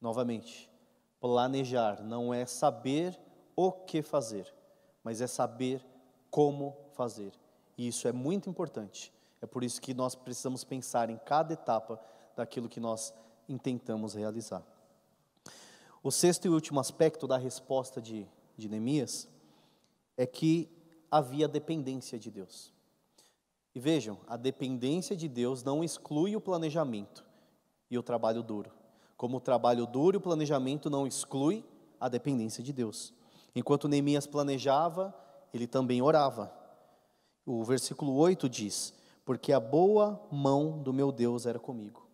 Novamente, planejar não é saber o que fazer, mas é saber como fazer. E isso é muito importante. É por isso que nós precisamos pensar em cada etapa daquilo que nós intentamos realizar. O sexto e último aspecto da resposta de, de Neemias é que havia dependência de Deus. E vejam, a dependência de Deus não exclui o planejamento e o trabalho duro. Como o trabalho duro e o planejamento não exclui a dependência de Deus. Enquanto Neemias planejava, ele também orava. O versículo 8 diz: Porque a boa mão do meu Deus era comigo.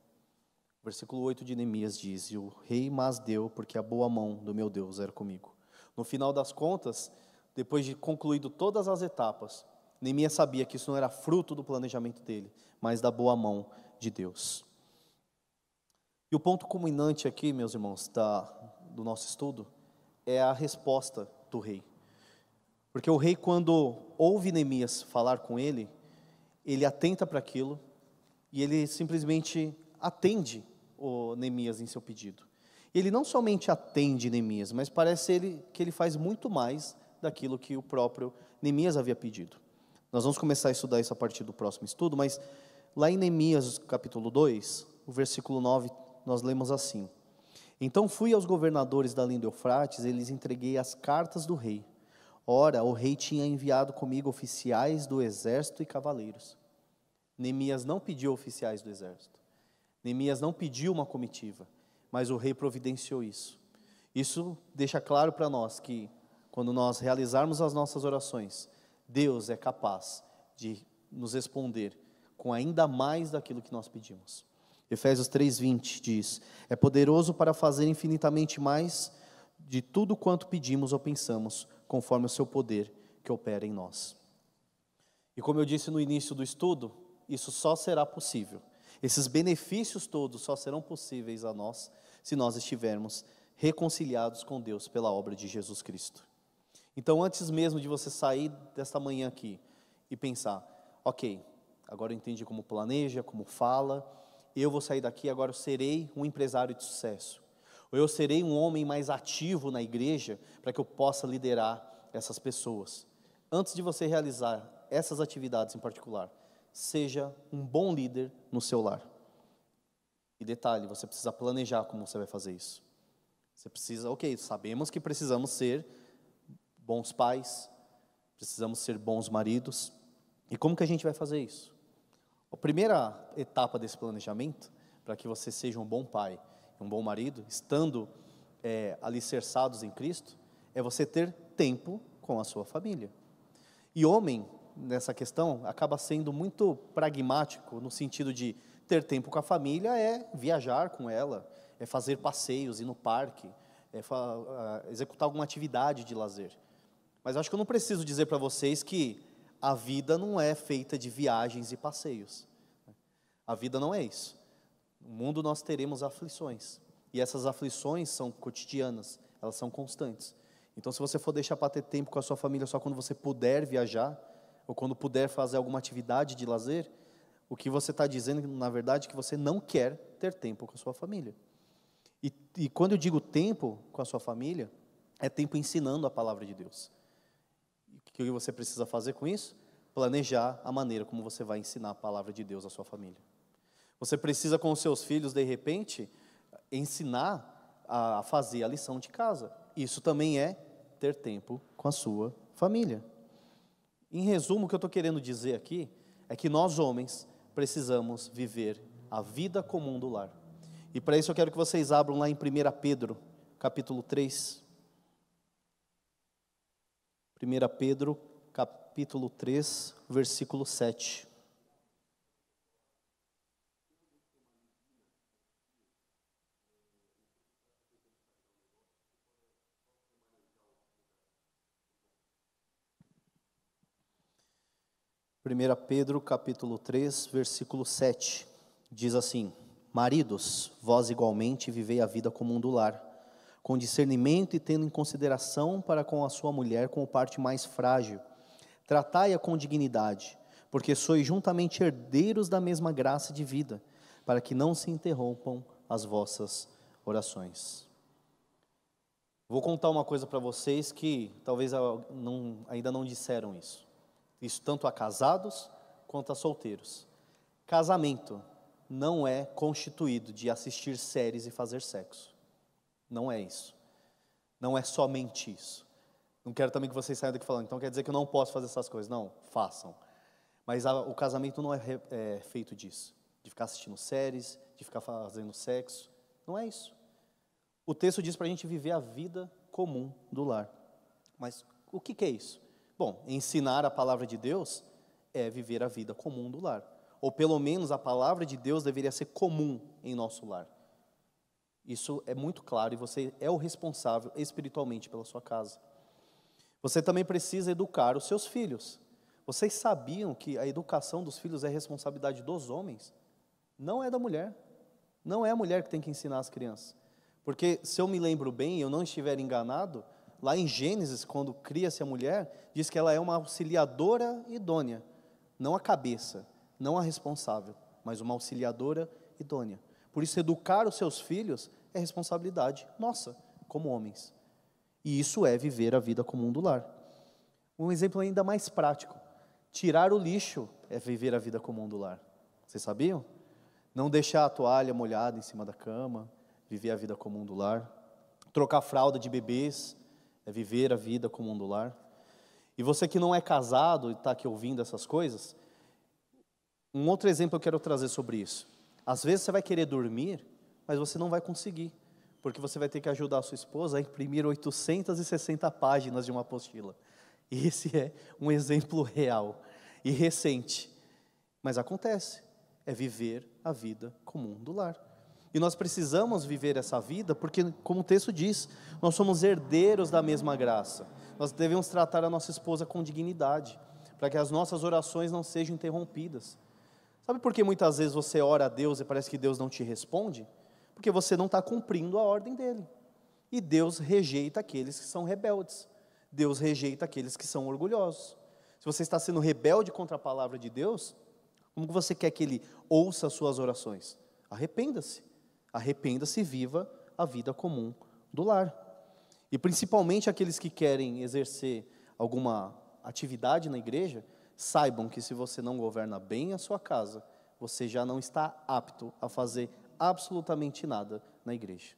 O versículo 8 de Neemias diz: E o rei mas deu, porque a boa mão do meu Deus era comigo. No final das contas, depois de concluído todas as etapas, Neemias sabia que isso não era fruto do planejamento dele, mas da boa mão de Deus. E o ponto culminante aqui, meus irmãos, da, do nosso estudo, é a resposta do rei. Porque o rei, quando ouve Neemias falar com ele, ele atenta para aquilo e ele simplesmente atende o Neemias em seu pedido. Ele não somente atende Neemias, mas parece ele que ele faz muito mais daquilo que o próprio Neemias havia pedido. Nós vamos começar a estudar isso a partir do próximo estudo, mas lá em Neemias, capítulo 2, o versículo 9, nós lemos assim: Então fui aos governadores da linha do Eufrates, e lhes entreguei as cartas do rei. Ora, o rei tinha enviado comigo oficiais do exército e cavaleiros. Neemias não pediu oficiais do exército. Neemias não pediu uma comitiva, mas o rei providenciou isso. Isso deixa claro para nós que quando nós realizarmos as nossas orações, Deus é capaz de nos responder com ainda mais daquilo que nós pedimos. Efésios 3:20 diz: É poderoso para fazer infinitamente mais de tudo quanto pedimos ou pensamos, conforme o seu poder que opera em nós. E como eu disse no início do estudo, isso só será possível. Esses benefícios todos só serão possíveis a nós se nós estivermos reconciliados com Deus pela obra de Jesus Cristo. Então, antes mesmo de você sair desta manhã aqui e pensar, ok, agora eu entendi como planeja, como fala, eu vou sair daqui, agora eu serei um empresário de sucesso. Ou eu serei um homem mais ativo na igreja para que eu possa liderar essas pessoas. Antes de você realizar essas atividades em particular, seja um bom líder no seu lar. E detalhe, você precisa planejar como você vai fazer isso. Você precisa, ok, sabemos que precisamos ser bons pais, precisamos ser bons maridos. E como que a gente vai fazer isso? A primeira etapa desse planejamento, para que você seja um bom pai um bom marido, estando é, alicerçados em Cristo, é você ter tempo com a sua família. E homem, nessa questão, acaba sendo muito pragmático, no sentido de ter tempo com a família é viajar com ela, é fazer passeios, ir no parque, é ah, executar alguma atividade de lazer. Mas acho que eu não preciso dizer para vocês que a vida não é feita de viagens e passeios. A vida não é isso. No mundo nós teremos aflições. E essas aflições são cotidianas, elas são constantes. Então, se você for deixar para ter tempo com a sua família só quando você puder viajar, ou quando puder fazer alguma atividade de lazer, o que você está dizendo, na verdade, é que você não quer ter tempo com a sua família. E, e quando eu digo tempo com a sua família, é tempo ensinando a palavra de Deus que o que você precisa fazer com isso? Planejar a maneira como você vai ensinar a palavra de Deus à sua família. Você precisa, com os seus filhos, de repente, ensinar a fazer a lição de casa. Isso também é ter tempo com a sua família. Em resumo, o que eu estou querendo dizer aqui é que nós, homens, precisamos viver a vida comum do lar. E para isso eu quero que vocês abram lá em 1 Pedro, capítulo 3. 1 Pedro, capítulo 3, versículo 7. Primeira Pedro, capítulo 3, versículo 7. Diz assim: Maridos, vós igualmente vivei a vida como um do lar com discernimento e tendo em consideração para com a sua mulher como parte mais frágil. Tratai-a com dignidade, porque sois juntamente herdeiros da mesma graça de vida, para que não se interrompam as vossas orações. Vou contar uma coisa para vocês que talvez não, ainda não disseram isso. Isso tanto a casados quanto a solteiros. Casamento não é constituído de assistir séries e fazer sexo. Não é isso. Não é somente isso. Não quero também que vocês saiam daqui falando, então quer dizer que eu não posso fazer essas coisas. Não, façam. Mas a, o casamento não é, re, é feito disso. De ficar assistindo séries, de ficar fazendo sexo. Não é isso. O texto diz para a gente viver a vida comum do lar. Mas o que, que é isso? Bom, ensinar a palavra de Deus é viver a vida comum do lar. Ou pelo menos a palavra de Deus deveria ser comum em nosso lar. Isso é muito claro e você é o responsável espiritualmente pela sua casa. Você também precisa educar os seus filhos. Vocês sabiam que a educação dos filhos é responsabilidade dos homens? Não é da mulher. Não é a mulher que tem que ensinar as crianças. Porque, se eu me lembro bem, e eu não estiver enganado, lá em Gênesis, quando cria-se a mulher, diz que ela é uma auxiliadora idônea. Não a cabeça, não a responsável, mas uma auxiliadora idônea. Por isso, educar os seus filhos é responsabilidade nossa, como homens. E isso é viver a vida comum do lar. Um exemplo ainda mais prático: tirar o lixo é viver a vida comum do lar. Vocês sabiam? Não deixar a toalha molhada em cima da cama, viver a vida comum do lar. Trocar fralda de bebês é viver a vida comum do lar. E você que não é casado e está aqui ouvindo essas coisas, um outro exemplo eu quero trazer sobre isso. Às vezes você vai querer dormir mas você não vai conseguir, porque você vai ter que ajudar a sua esposa a imprimir 860 páginas de uma apostila. E esse é um exemplo real e recente. Mas acontece, é viver a vida comum do lar. E nós precisamos viver essa vida, porque, como o texto diz, nós somos herdeiros da mesma graça. Nós devemos tratar a nossa esposa com dignidade, para que as nossas orações não sejam interrompidas. Sabe por que muitas vezes você ora a Deus e parece que Deus não te responde? porque você não está cumprindo a ordem dele. E Deus rejeita aqueles que são rebeldes. Deus rejeita aqueles que são orgulhosos. Se você está sendo rebelde contra a palavra de Deus, como você quer que ele ouça as suas orações? Arrependa-se. Arrependa-se e viva a vida comum do lar. E principalmente aqueles que querem exercer alguma atividade na igreja, saibam que se você não governa bem a sua casa, você já não está apto a fazer absolutamente nada na igreja.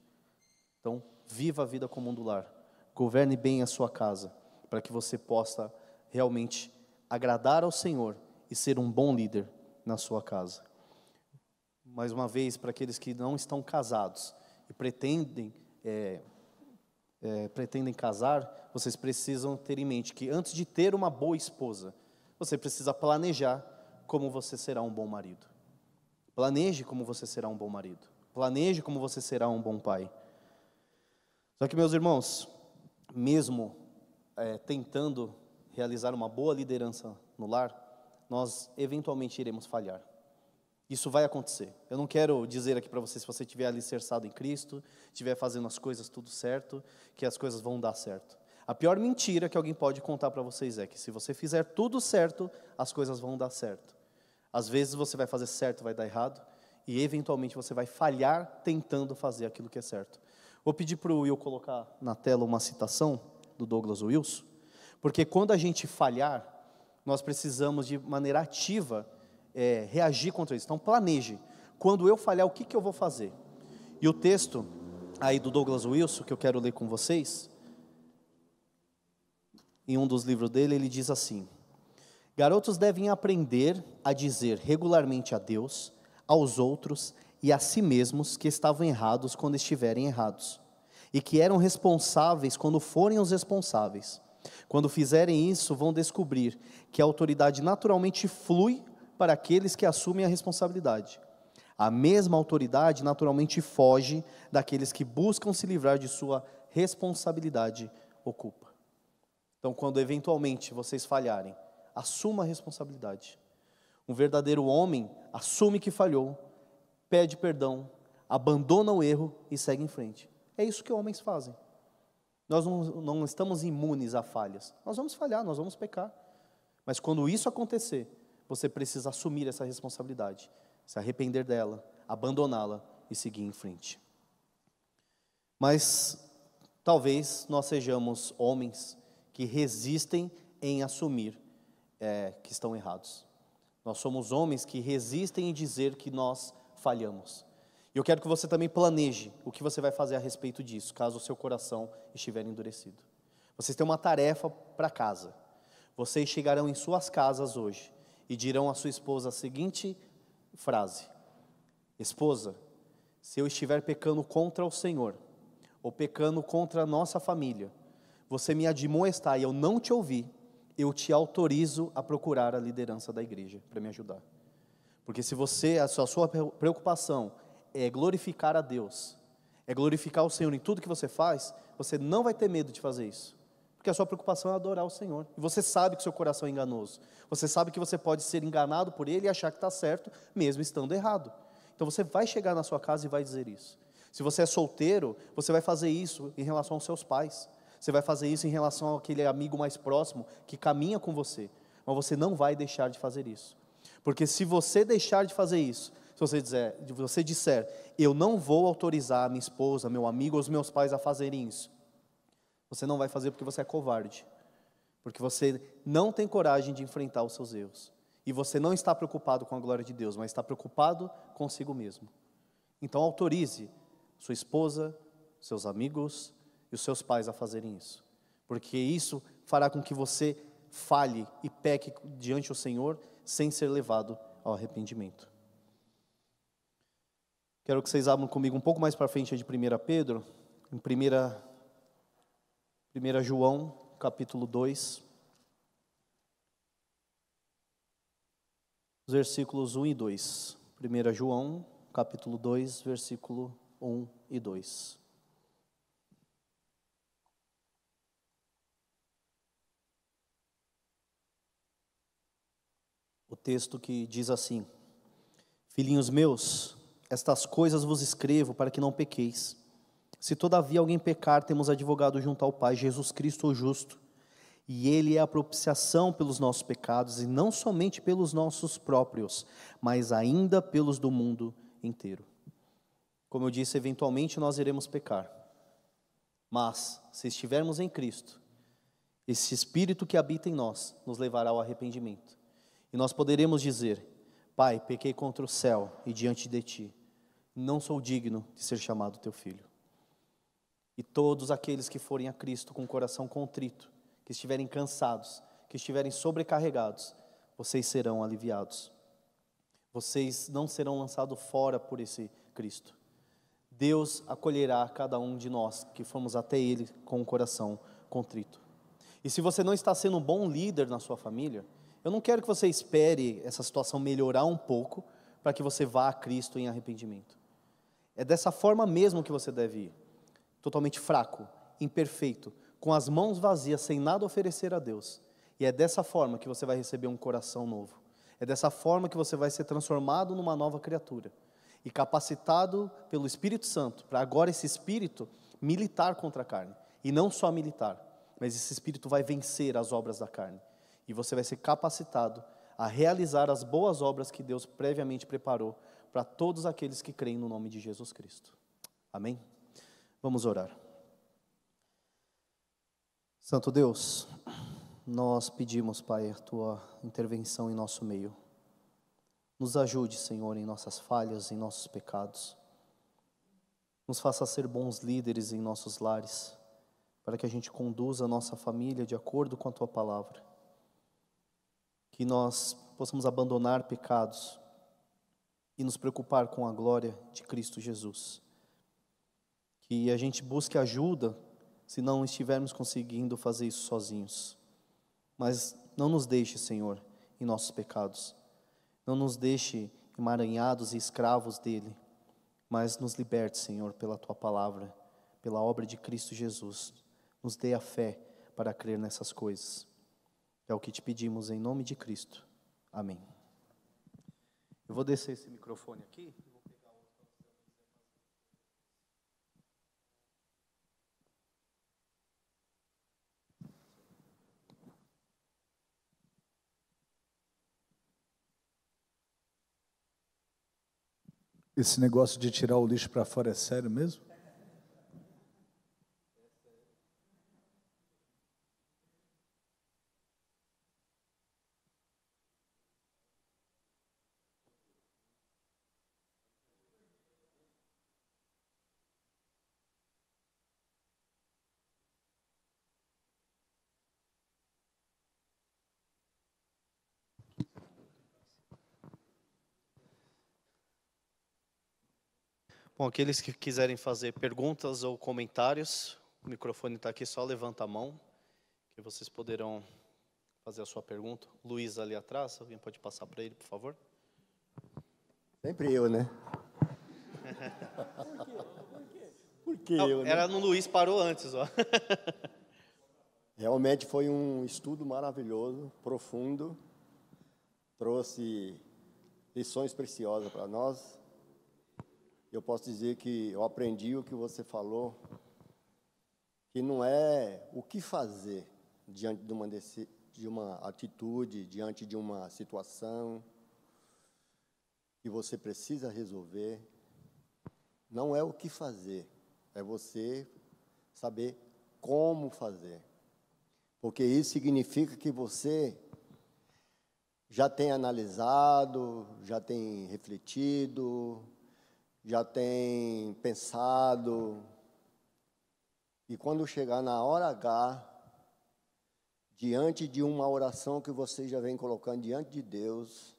Então, viva a vida como do lar. Governe bem a sua casa, para que você possa realmente agradar ao Senhor e ser um bom líder na sua casa. Mais uma vez, para aqueles que não estão casados e pretendem, é, é, pretendem casar, vocês precisam ter em mente que antes de ter uma boa esposa, você precisa planejar como você será um bom marido. Planeje como você será um bom marido. Planeje como você será um bom pai. Só que, meus irmãos, mesmo é, tentando realizar uma boa liderança no lar, nós eventualmente iremos falhar. Isso vai acontecer. Eu não quero dizer aqui para você, se você estiver alicerçado em Cristo, estiver fazendo as coisas tudo certo, que as coisas vão dar certo. A pior mentira que alguém pode contar para vocês é que se você fizer tudo certo, as coisas vão dar certo. Às vezes você vai fazer certo, vai dar errado, e eventualmente você vai falhar tentando fazer aquilo que é certo. Vou pedir para o Will colocar na tela uma citação do Douglas Wilson, porque quando a gente falhar, nós precisamos de maneira ativa é, reagir contra isso. Então planeje. Quando eu falhar, o que, que eu vou fazer? E o texto aí do Douglas Wilson, que eu quero ler com vocês, em um dos livros dele, ele diz assim: Garotos devem aprender a dizer regularmente a Deus, aos outros e a si mesmos que estavam errados quando estiverem errados, e que eram responsáveis quando forem os responsáveis. Quando fizerem isso, vão descobrir que a autoridade naturalmente flui para aqueles que assumem a responsabilidade. A mesma autoridade naturalmente foge daqueles que buscam se livrar de sua responsabilidade ou culpa. Então, quando eventualmente vocês falharem, assuma a responsabilidade. Um verdadeiro homem assume que falhou, pede perdão, abandona o erro e segue em frente. É isso que homens fazem. Nós não, não estamos imunes a falhas. Nós vamos falhar, nós vamos pecar. Mas quando isso acontecer, você precisa assumir essa responsabilidade, se arrepender dela, abandoná-la e seguir em frente. Mas talvez nós sejamos homens que resistem em assumir é, que estão errados. Nós somos homens que resistem em dizer que nós falhamos. E eu quero que você também planeje o que você vai fazer a respeito disso, caso o seu coração estiver endurecido. Vocês têm uma tarefa para casa. Vocês chegarão em suas casas hoje e dirão à sua esposa a seguinte frase: Esposa, se eu estiver pecando contra o Senhor, ou pecando contra a nossa família, você me admoestar e eu não te ouvi, eu te autorizo a procurar a liderança da igreja para me ajudar. Porque se você, a sua, a sua preocupação é glorificar a Deus, é glorificar o Senhor em tudo que você faz, você não vai ter medo de fazer isso. Porque a sua preocupação é adorar o Senhor. E você sabe que seu coração é enganoso. Você sabe que você pode ser enganado por ele e achar que está certo, mesmo estando errado. Então você vai chegar na sua casa e vai dizer isso. Se você é solteiro, você vai fazer isso em relação aos seus pais. Você vai fazer isso em relação àquele amigo mais próximo que caminha com você. Mas você não vai deixar de fazer isso. Porque se você deixar de fazer isso, se você, dizer, você disser, eu não vou autorizar a minha esposa, meu amigo ou os meus pais a fazerem isso, você não vai fazer porque você é covarde. Porque você não tem coragem de enfrentar os seus erros. E você não está preocupado com a glória de Deus, mas está preocupado consigo mesmo. Então autorize sua esposa, seus amigos, e os seus pais a fazerem isso, porque isso fará com que você falhe e peque diante do Senhor sem ser levado ao arrependimento. Quero que vocês abram comigo um pouco mais para frente de 1 Pedro, em 1, 1 João, capítulo 2, versículos 1 e 2. 1 João, capítulo 2, versículo 1 e 2. o texto que diz assim: Filhinhos meus, estas coisas vos escrevo para que não pequeis. Se todavia alguém pecar, temos advogado junto ao Pai, Jesus Cristo o justo. E ele é a propiciação pelos nossos pecados, e não somente pelos nossos próprios, mas ainda pelos do mundo inteiro. Como eu disse, eventualmente nós iremos pecar. Mas, se estivermos em Cristo, esse Espírito que habita em nós nos levará ao arrependimento. E nós poderemos dizer: Pai, pequei contra o céu e diante de ti, não sou digno de ser chamado teu filho. E todos aqueles que forem a Cristo com o coração contrito, que estiverem cansados, que estiverem sobrecarregados, vocês serão aliviados. Vocês não serão lançados fora por esse Cristo. Deus acolherá cada um de nós que fomos até Ele com o coração contrito. E se você não está sendo um bom líder na sua família, eu não quero que você espere essa situação melhorar um pouco para que você vá a Cristo em arrependimento. É dessa forma mesmo que você deve ir. Totalmente fraco, imperfeito, com as mãos vazias, sem nada oferecer a Deus. E é dessa forma que você vai receber um coração novo. É dessa forma que você vai ser transformado numa nova criatura e capacitado pelo Espírito Santo para agora esse espírito militar contra a carne. E não só militar, mas esse espírito vai vencer as obras da carne. E você vai ser capacitado a realizar as boas obras que Deus previamente preparou para todos aqueles que creem no nome de Jesus Cristo. Amém? Vamos orar. Santo Deus, nós pedimos, Pai, a tua intervenção em nosso meio. Nos ajude, Senhor, em nossas falhas, em nossos pecados. Nos faça ser bons líderes em nossos lares, para que a gente conduza a nossa família de acordo com a tua palavra que nós possamos abandonar pecados e nos preocupar com a glória de Cristo Jesus. Que a gente busque ajuda se não estivermos conseguindo fazer isso sozinhos. Mas não nos deixe, Senhor, em nossos pecados. Não nos deixe emaranhados e escravos dele, mas nos liberte, Senhor, pela tua palavra, pela obra de Cristo Jesus. Nos dê a fé para crer nessas coisas. É o que te pedimos em nome de Cristo. Amém. Eu vou descer esse microfone aqui. Esse negócio de tirar o lixo para fora é sério mesmo? Bom, aqueles que quiserem fazer perguntas ou comentários, o microfone está aqui, só levanta a mão, que vocês poderão fazer a sua pergunta. Luiz ali atrás, alguém pode passar para ele, por favor? Sempre eu, né? Por quê? Por quê? Por quê eu, né? Era no Luiz, parou antes, ó. Realmente foi um estudo maravilhoso, profundo, trouxe lições preciosas para nós eu posso dizer que eu aprendi o que você falou, que não é o que fazer diante de uma, de uma atitude, diante de uma situação que você precisa resolver. Não é o que fazer, é você saber como fazer. Porque isso significa que você já tem analisado, já tem refletido, já tem pensado. E quando chegar na hora H, diante de uma oração que você já vem colocando diante de Deus,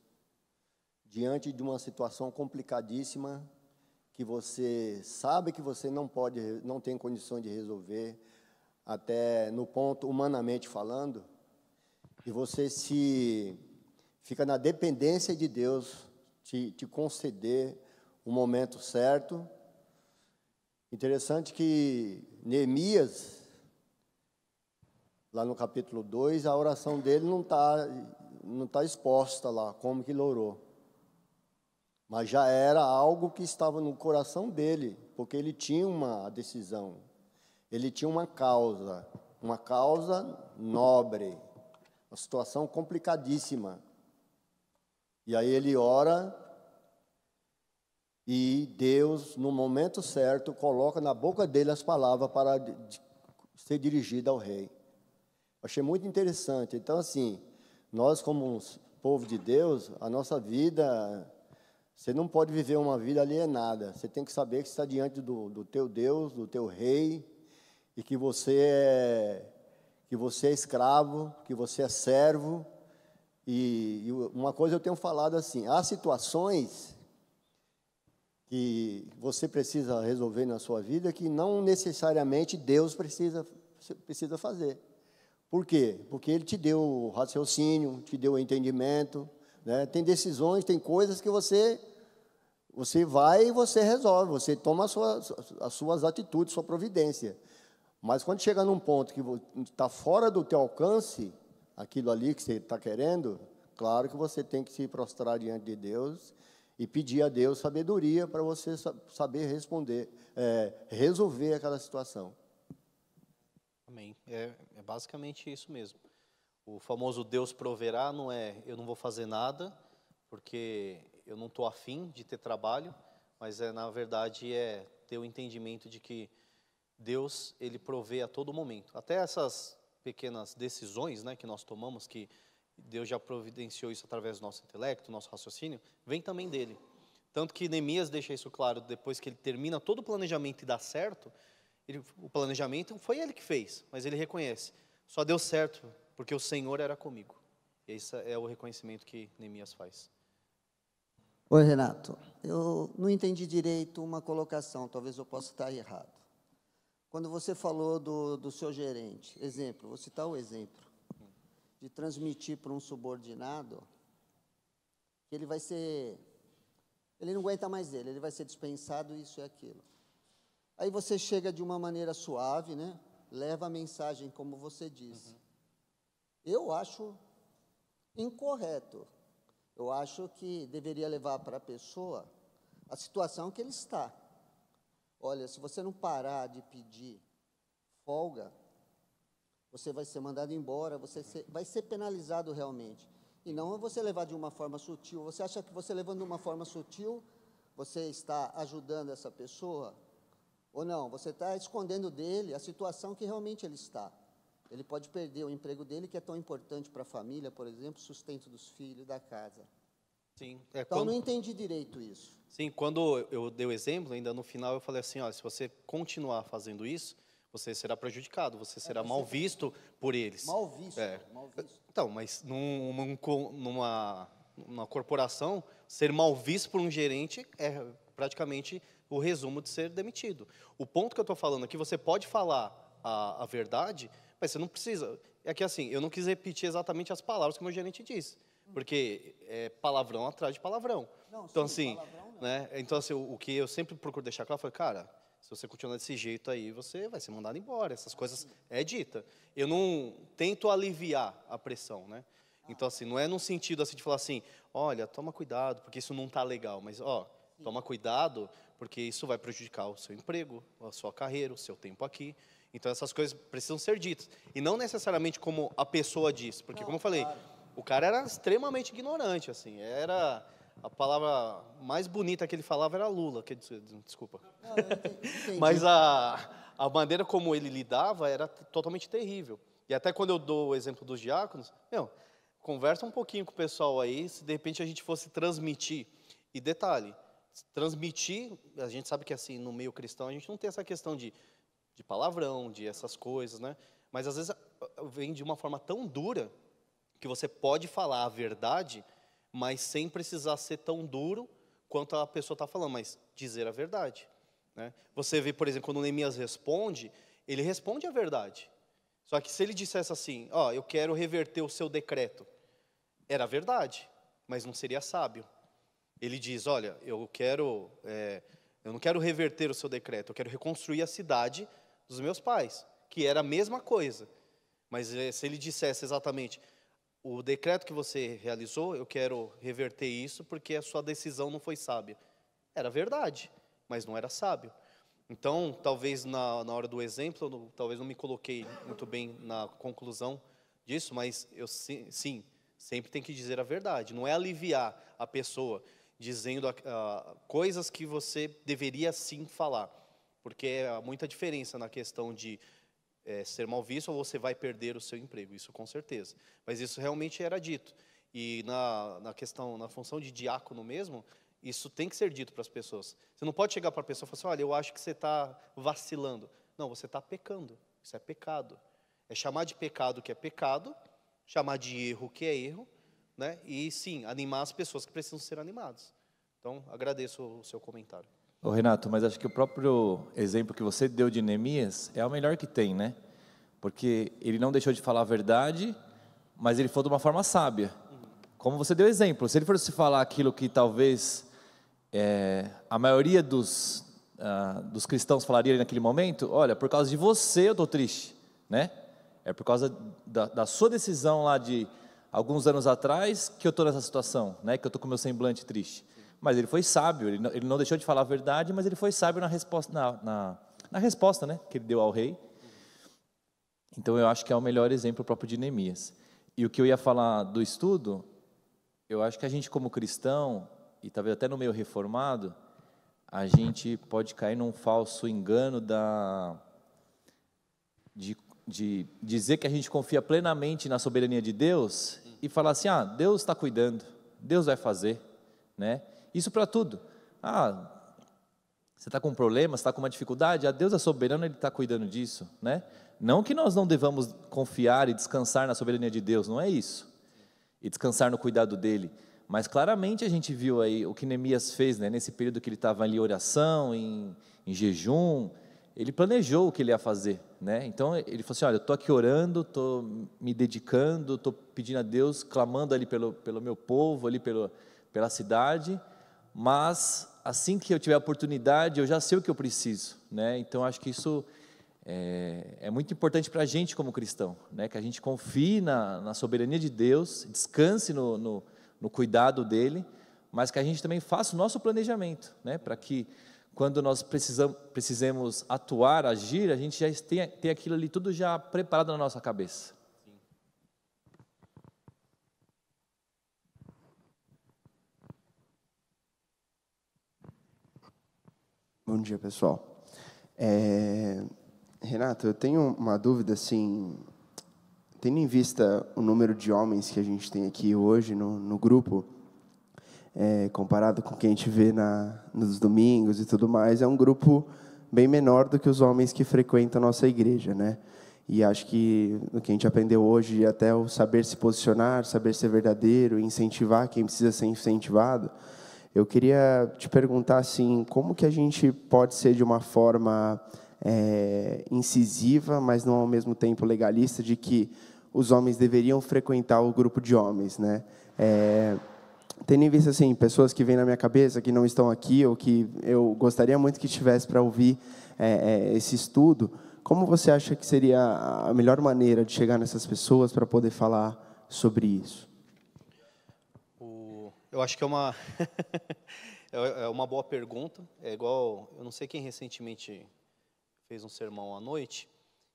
diante de uma situação complicadíssima que você sabe que você não pode, não tem condição de resolver, até no ponto humanamente falando, e você se fica na dependência de Deus te, te conceder o momento certo. Interessante que Neemias, lá no capítulo 2, a oração dele não está não tá exposta lá, como que ele orou. Mas já era algo que estava no coração dele, porque ele tinha uma decisão, ele tinha uma causa, uma causa nobre, uma situação complicadíssima. E aí ele ora e Deus, no momento certo, coloca na boca dele as palavras para ser dirigida ao rei. Achei muito interessante. Então, assim, nós, como povo de Deus, a nossa vida, você não pode viver uma vida alienada. Você tem que saber que está diante do, do teu Deus, do teu rei, e que você é, que você é escravo, que você é servo. E, e uma coisa eu tenho falado assim: há situações que você precisa resolver na sua vida que não necessariamente Deus precisa, precisa fazer. Por quê? Porque Ele te deu o raciocínio, te deu o entendimento. Né? Tem decisões, tem coisas que você você vai e você resolve, você toma as suas, as suas atitudes, sua providência. Mas quando chega num ponto que está fora do teu alcance, aquilo ali que você está querendo, claro que você tem que se prostrar diante de Deus e pedir a Deus sabedoria para você saber responder, é, resolver aquela situação. Amém. É, é, basicamente isso mesmo. O famoso Deus proverá não é eu não vou fazer nada porque eu não estou afim de ter trabalho, mas é na verdade é ter o entendimento de que Deus ele provê a todo momento. Até essas pequenas decisões, né, que nós tomamos que Deus já providenciou isso através do nosso intelecto, do nosso raciocínio, vem também dele. Tanto que Neemias deixa isso claro depois que ele termina todo o planejamento e dá certo. Ele, o planejamento foi ele que fez, mas ele reconhece: só deu certo porque o Senhor era comigo. E esse é o reconhecimento que Neemias faz. Oi, Renato. Eu não entendi direito uma colocação, talvez eu possa estar errado. Quando você falou do, do seu gerente, exemplo, vou citar o exemplo de transmitir para um subordinado que ele vai ser. Ele não aguenta mais ele, ele vai ser dispensado, isso e aquilo. Aí você chega de uma maneira suave, né? leva a mensagem como você disse. Uhum. Eu acho incorreto. Eu acho que deveria levar para a pessoa a situação que ele está. Olha, se você não parar de pedir folga, você vai ser mandado embora, você uhum. vai ser penalizado realmente. E não é você levar de uma forma sutil. Você acha que você levando de uma forma sutil, você está ajudando essa pessoa? Ou não? Você está escondendo dele a situação que realmente ele está. Ele pode perder o emprego dele, que é tão importante para a família, por exemplo, sustento dos filhos, da casa. Sim. Então, é então, quando, não entendi direito isso. Sim, quando eu dei o exemplo, ainda no final eu falei assim, ó, se você continuar fazendo isso, você será prejudicado, você é, será você mal visto por eles. Mal visto, é. Né? mal visto. Então, mas num, numa, numa, corporação, ser mal visto por um gerente é praticamente o resumo de ser demitido. O ponto que eu estou falando aqui, você pode falar a, a verdade, mas você não precisa. É que assim, eu não quis repetir exatamente as palavras que o meu gerente disse, porque é palavrão atrás de palavrão. Não, então, sim, assim, né? Então, assim, o, o que eu sempre procuro deixar claro foi, cara se você continuar desse jeito aí, você vai ser mandado embora. Essas coisas é dita. Eu não tento aliviar a pressão, né? Então, assim, não é num sentido assim de falar assim, olha, toma cuidado, porque isso não está legal. Mas, ó, toma cuidado, porque isso vai prejudicar o seu emprego, a sua carreira, o seu tempo aqui. Então, essas coisas precisam ser ditas. E não necessariamente como a pessoa diz. Porque, como eu falei, o cara era extremamente ignorante, assim. Era a palavra mais bonita que ele falava era Lula, que desculpa. Ah, Mas a, a maneira como ele lidava era totalmente terrível. E até quando eu dou o exemplo dos diáconos, meu, conversa um pouquinho com o pessoal aí, se de repente a gente fosse transmitir. E detalhe, transmitir, a gente sabe que assim, no meio cristão, a gente não tem essa questão de, de palavrão, de essas coisas, né? Mas às vezes eh, vem de uma forma tão dura que você pode falar a verdade mas sem precisar ser tão duro quanto a pessoa está falando, mas dizer a verdade. Né? Você vê, por exemplo, quando o Neemias responde, ele responde a verdade. Só que se ele dissesse assim, ó, oh, eu quero reverter o seu decreto, era verdade, mas não seria sábio. Ele diz, olha, eu quero, é, eu não quero reverter o seu decreto, eu quero reconstruir a cidade dos meus pais, que era a mesma coisa. Mas é, se ele dissesse exatamente, o decreto que você realizou, eu quero reverter isso porque a sua decisão não foi sábia. Era verdade, mas não era sábio. Então, talvez na, na hora do exemplo, talvez não me coloquei muito bem na conclusão disso, mas eu sim, sempre tem que dizer a verdade. Não é aliviar a pessoa dizendo a, a, coisas que você deveria sim falar, porque há é muita diferença na questão de é, ser mal visto ou você vai perder o seu emprego, isso com certeza. Mas isso realmente era dito. E na, na questão, na função de diácono mesmo, isso tem que ser dito para as pessoas. Você não pode chegar para a pessoa e falar assim: olha, eu acho que você está vacilando. Não, você está pecando. Isso é pecado. É chamar de pecado que é pecado, chamar de erro que é erro, né? e sim, animar as pessoas que precisam ser animadas. Então, agradeço o seu comentário. Ô Renato, mas acho que o próprio exemplo que você deu de Neemias é o melhor que tem, né? Porque ele não deixou de falar a verdade, mas ele foi de uma forma sábia. Como você deu exemplo, se ele fosse falar aquilo que talvez é, a maioria dos, ah, dos cristãos falaria naquele momento, olha, por causa de você eu estou triste, né? É por causa da, da sua decisão lá de alguns anos atrás que eu estou nessa situação, né? Que eu estou com meu semblante triste. Mas ele foi sábio, ele não, ele não deixou de falar a verdade, mas ele foi sábio na resposta, na, na, na resposta né, que ele deu ao rei. Então eu acho que é o melhor exemplo próprio de Neemias. E o que eu ia falar do estudo, eu acho que a gente como cristão, e talvez até no meio reformado, a gente pode cair num falso engano da de, de dizer que a gente confia plenamente na soberania de Deus e falar assim, ah, Deus está cuidando, Deus vai fazer, né? Isso para tudo. Ah, você está com um problema, está com uma dificuldade, a ah, Deus é soberano, Ele está cuidando disso, né? Não que nós não devamos confiar e descansar na soberania de Deus, não é isso. E descansar no cuidado dele. Mas claramente a gente viu aí o que Neemias fez, né? Nesse período que ele estava ali em oração, em, em jejum, ele planejou o que ele ia fazer, né? Então ele falou assim: olha, eu estou aqui orando, estou me dedicando, estou pedindo a Deus, clamando ali pelo, pelo meu povo, ali pelo, pela cidade, mas assim que eu tiver a oportunidade, eu já sei o que eu preciso, né? Então acho que isso é, é muito importante para a gente como cristão, né? Que a gente confie na, na soberania de Deus, descanse no, no, no, cuidado dele, mas que a gente também faça o nosso planejamento, né? Para que quando nós precisamos, precisemos atuar, agir, a gente já tenha, tenha aquilo ali tudo já preparado na nossa cabeça. Bom dia, pessoal. É... Renato, eu tenho uma dúvida, assim, tendo em vista o número de homens que a gente tem aqui hoje no, no grupo, é, comparado com o que a gente vê na, nos domingos e tudo mais, é um grupo bem menor do que os homens que frequentam a nossa igreja, né? E acho que o que a gente aprendeu hoje, até o saber se posicionar, saber ser verdadeiro, incentivar quem precisa ser incentivado, eu queria te perguntar assim, como que a gente pode ser de uma forma é, incisiva, mas não ao mesmo tempo legalista, de que os homens deveriam frequentar o grupo de homens, né? É, tendo em vista assim pessoas que vêm na minha cabeça que não estão aqui ou que eu gostaria muito que tivesse para ouvir é, é, esse estudo, como você acha que seria a melhor maneira de chegar nessas pessoas para poder falar sobre isso? Eu acho que é uma, é, é uma boa pergunta. É igual, eu não sei quem recentemente fez um sermão à noite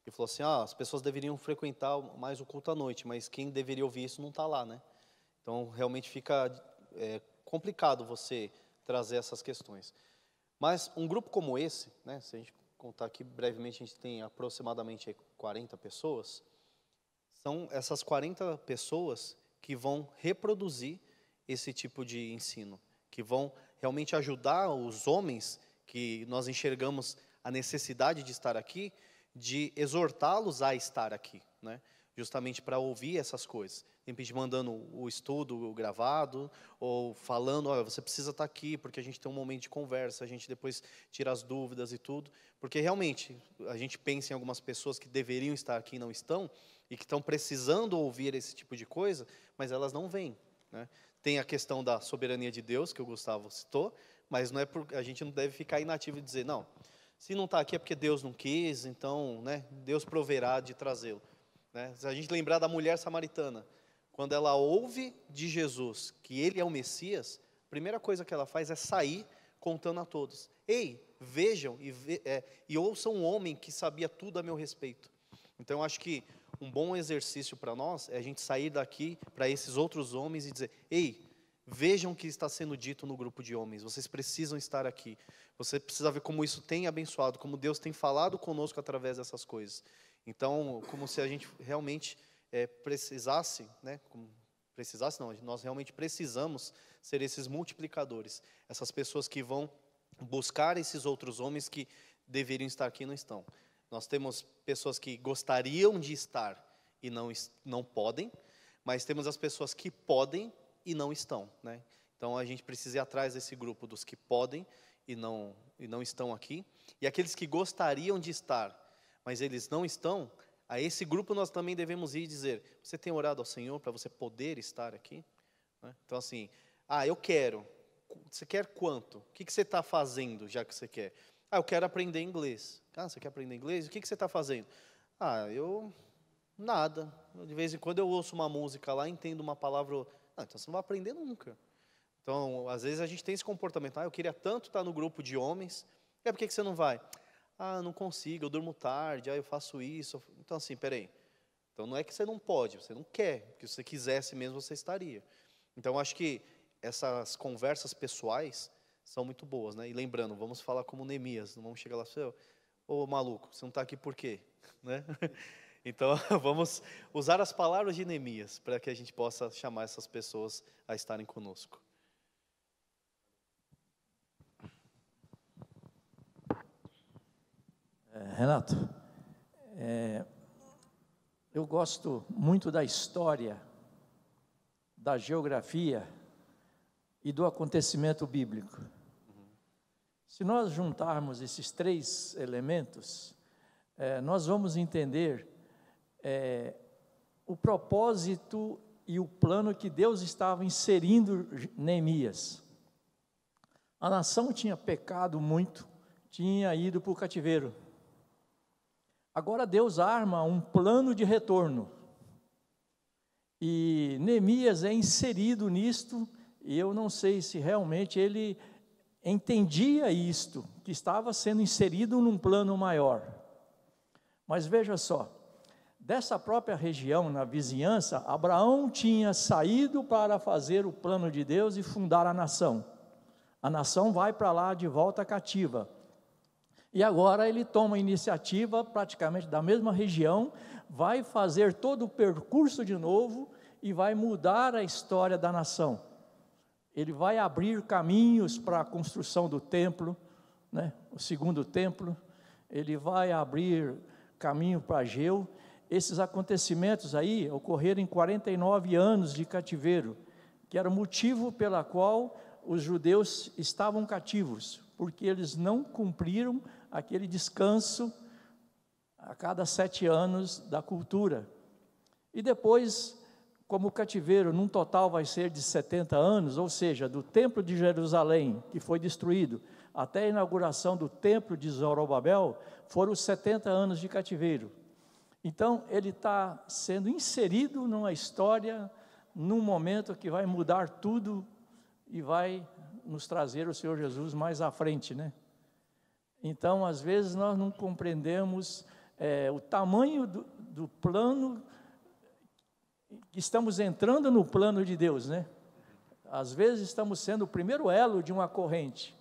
e falou assim: ah, as pessoas deveriam frequentar mais o culto à noite, mas quem deveria ouvir isso não está lá, né? Então realmente fica é, complicado você trazer essas questões. Mas um grupo como esse, né, se a gente contar aqui brevemente, a gente tem aproximadamente 40 pessoas. São essas 40 pessoas que vão reproduzir esse tipo de ensino, que vão realmente ajudar os homens que nós enxergamos a necessidade de estar aqui, de exortá-los a estar aqui, né? justamente para ouvir essas coisas. De repente, mandando o estudo gravado, ou falando, olha, você precisa estar aqui, porque a gente tem um momento de conversa, a gente depois tira as dúvidas e tudo. Porque, realmente, a gente pensa em algumas pessoas que deveriam estar aqui e não estão, e que estão precisando ouvir esse tipo de coisa, mas elas não vêm. Né? Tem a questão da soberania de Deus, que o Gustavo citou, mas não é por, a gente não deve ficar inativo e dizer, não, se não está aqui é porque Deus não quis, então né, Deus proverá de trazê-lo. Né? Se a gente lembrar da mulher samaritana, quando ela ouve de Jesus que ele é o Messias, a primeira coisa que ela faz é sair contando a todos: Ei, vejam e, ve, é, e ouçam um homem que sabia tudo a meu respeito. Então, eu acho que um bom exercício para nós é a gente sair daqui para esses outros homens e dizer: ei, vejam o que está sendo dito no grupo de homens, vocês precisam estar aqui, você precisa ver como isso tem abençoado, como Deus tem falado conosco através dessas coisas. Então, como se a gente realmente é, precisasse, né, como precisasse não, nós realmente precisamos ser esses multiplicadores, essas pessoas que vão buscar esses outros homens que deveriam estar aqui e não estão. Nós temos pessoas que gostariam de estar e não, não podem, mas temos as pessoas que podem e não estão. Né? Então a gente precisa ir atrás desse grupo dos que podem e não, e não estão aqui. E aqueles que gostariam de estar, mas eles não estão, a esse grupo nós também devemos ir dizer: Você tem orado ao Senhor para você poder estar aqui? Né? Então, assim, ah, eu quero. Você quer quanto? O que, que você está fazendo já que você quer? Ah, eu quero aprender inglês. Ah, você quer aprender inglês? O que, que você está fazendo? Ah, eu. Nada. De vez em quando eu ouço uma música lá, entendo uma palavra. Ah, então você não vai aprender nunca. Então, às vezes a gente tem esse comportamento. Ah, eu queria tanto estar no grupo de homens. É por que, que você não vai? Ah, não consigo, eu durmo tarde, ah, eu faço isso. Então, assim, peraí. Então, não é que você não pode, você não quer. Porque se você quisesse mesmo, você estaria. Então, acho que essas conversas pessoais são muito boas, né? E lembrando, vamos falar como Neemias, não vamos chegar lá e falar, ô maluco, você não está aqui por quê? Né? Então, vamos usar as palavras de Neemias para que a gente possa chamar essas pessoas a estarem conosco. É, Renato, é, eu gosto muito da história, da geografia e do acontecimento bíblico. Se nós juntarmos esses três elementos, é, nós vamos entender é, o propósito e o plano que Deus estava inserindo Neemias. A nação tinha pecado muito, tinha ido para o cativeiro. Agora Deus arma um plano de retorno. E Neemias é inserido nisto, e eu não sei se realmente ele entendia isto, que estava sendo inserido num plano maior. Mas veja só, dessa própria região, na vizinhança, Abraão tinha saído para fazer o plano de Deus e fundar a nação. A nação vai para lá de volta cativa. E agora ele toma a iniciativa, praticamente da mesma região, vai fazer todo o percurso de novo e vai mudar a história da nação ele vai abrir caminhos para a construção do templo, né? o segundo templo, ele vai abrir caminho para Geu. Esses acontecimentos aí ocorreram em 49 anos de cativeiro, que era o motivo pela qual os judeus estavam cativos, porque eles não cumpriram aquele descanso a cada sete anos da cultura. E depois como o cativeiro num total vai ser de 70 anos, ou seja, do Templo de Jerusalém, que foi destruído, até a inauguração do Templo de Zorobabel, foram 70 anos de cativeiro. Então, ele está sendo inserido numa história, num momento que vai mudar tudo e vai nos trazer o Senhor Jesus mais à frente, né? Então, às vezes, nós não compreendemos é, o tamanho do, do plano estamos entrando no plano de Deus, né? Às vezes estamos sendo o primeiro elo de uma corrente.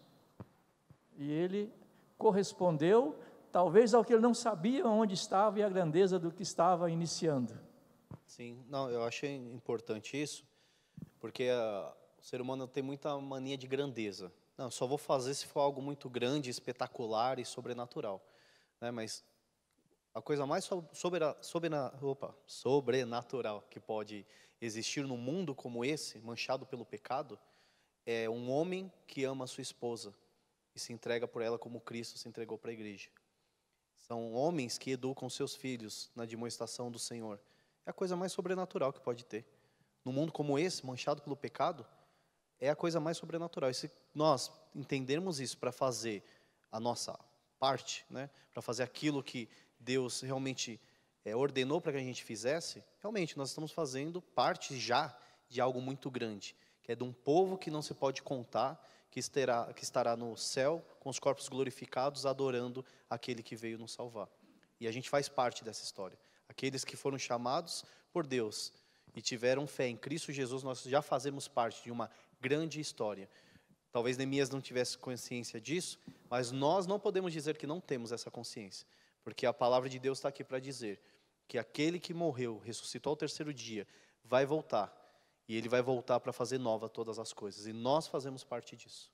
E ele correspondeu, talvez ao que ele não sabia onde estava e a grandeza do que estava iniciando. Sim, não, eu achei importante isso, porque a, ah, o ser humano tem muita mania de grandeza. Não, só vou fazer se for algo muito grande, espetacular e sobrenatural. Né? Mas a coisa mais sobera, sobera, opa, sobrenatural que pode existir num mundo como esse, manchado pelo pecado, é um homem que ama a sua esposa e se entrega por ela como Cristo se entregou para a igreja. São homens que educam seus filhos na demonstração do Senhor. É a coisa mais sobrenatural que pode ter. Num mundo como esse, manchado pelo pecado, é a coisa mais sobrenatural. E se nós entendermos isso para fazer a nossa parte, né, para fazer aquilo que Deus realmente é, ordenou para que a gente fizesse, realmente nós estamos fazendo parte já de algo muito grande, que é de um povo que não se pode contar, que estará, que estará no céu com os corpos glorificados, adorando aquele que veio nos salvar. E a gente faz parte dessa história. Aqueles que foram chamados por Deus e tiveram fé em Cristo Jesus, nós já fazemos parte de uma grande história. Talvez Neemias não tivesse consciência disso, mas nós não podemos dizer que não temos essa consciência. Porque a palavra de Deus está aqui para dizer que aquele que morreu, ressuscitou ao terceiro dia, vai voltar. E ele vai voltar para fazer nova todas as coisas. E nós fazemos parte disso.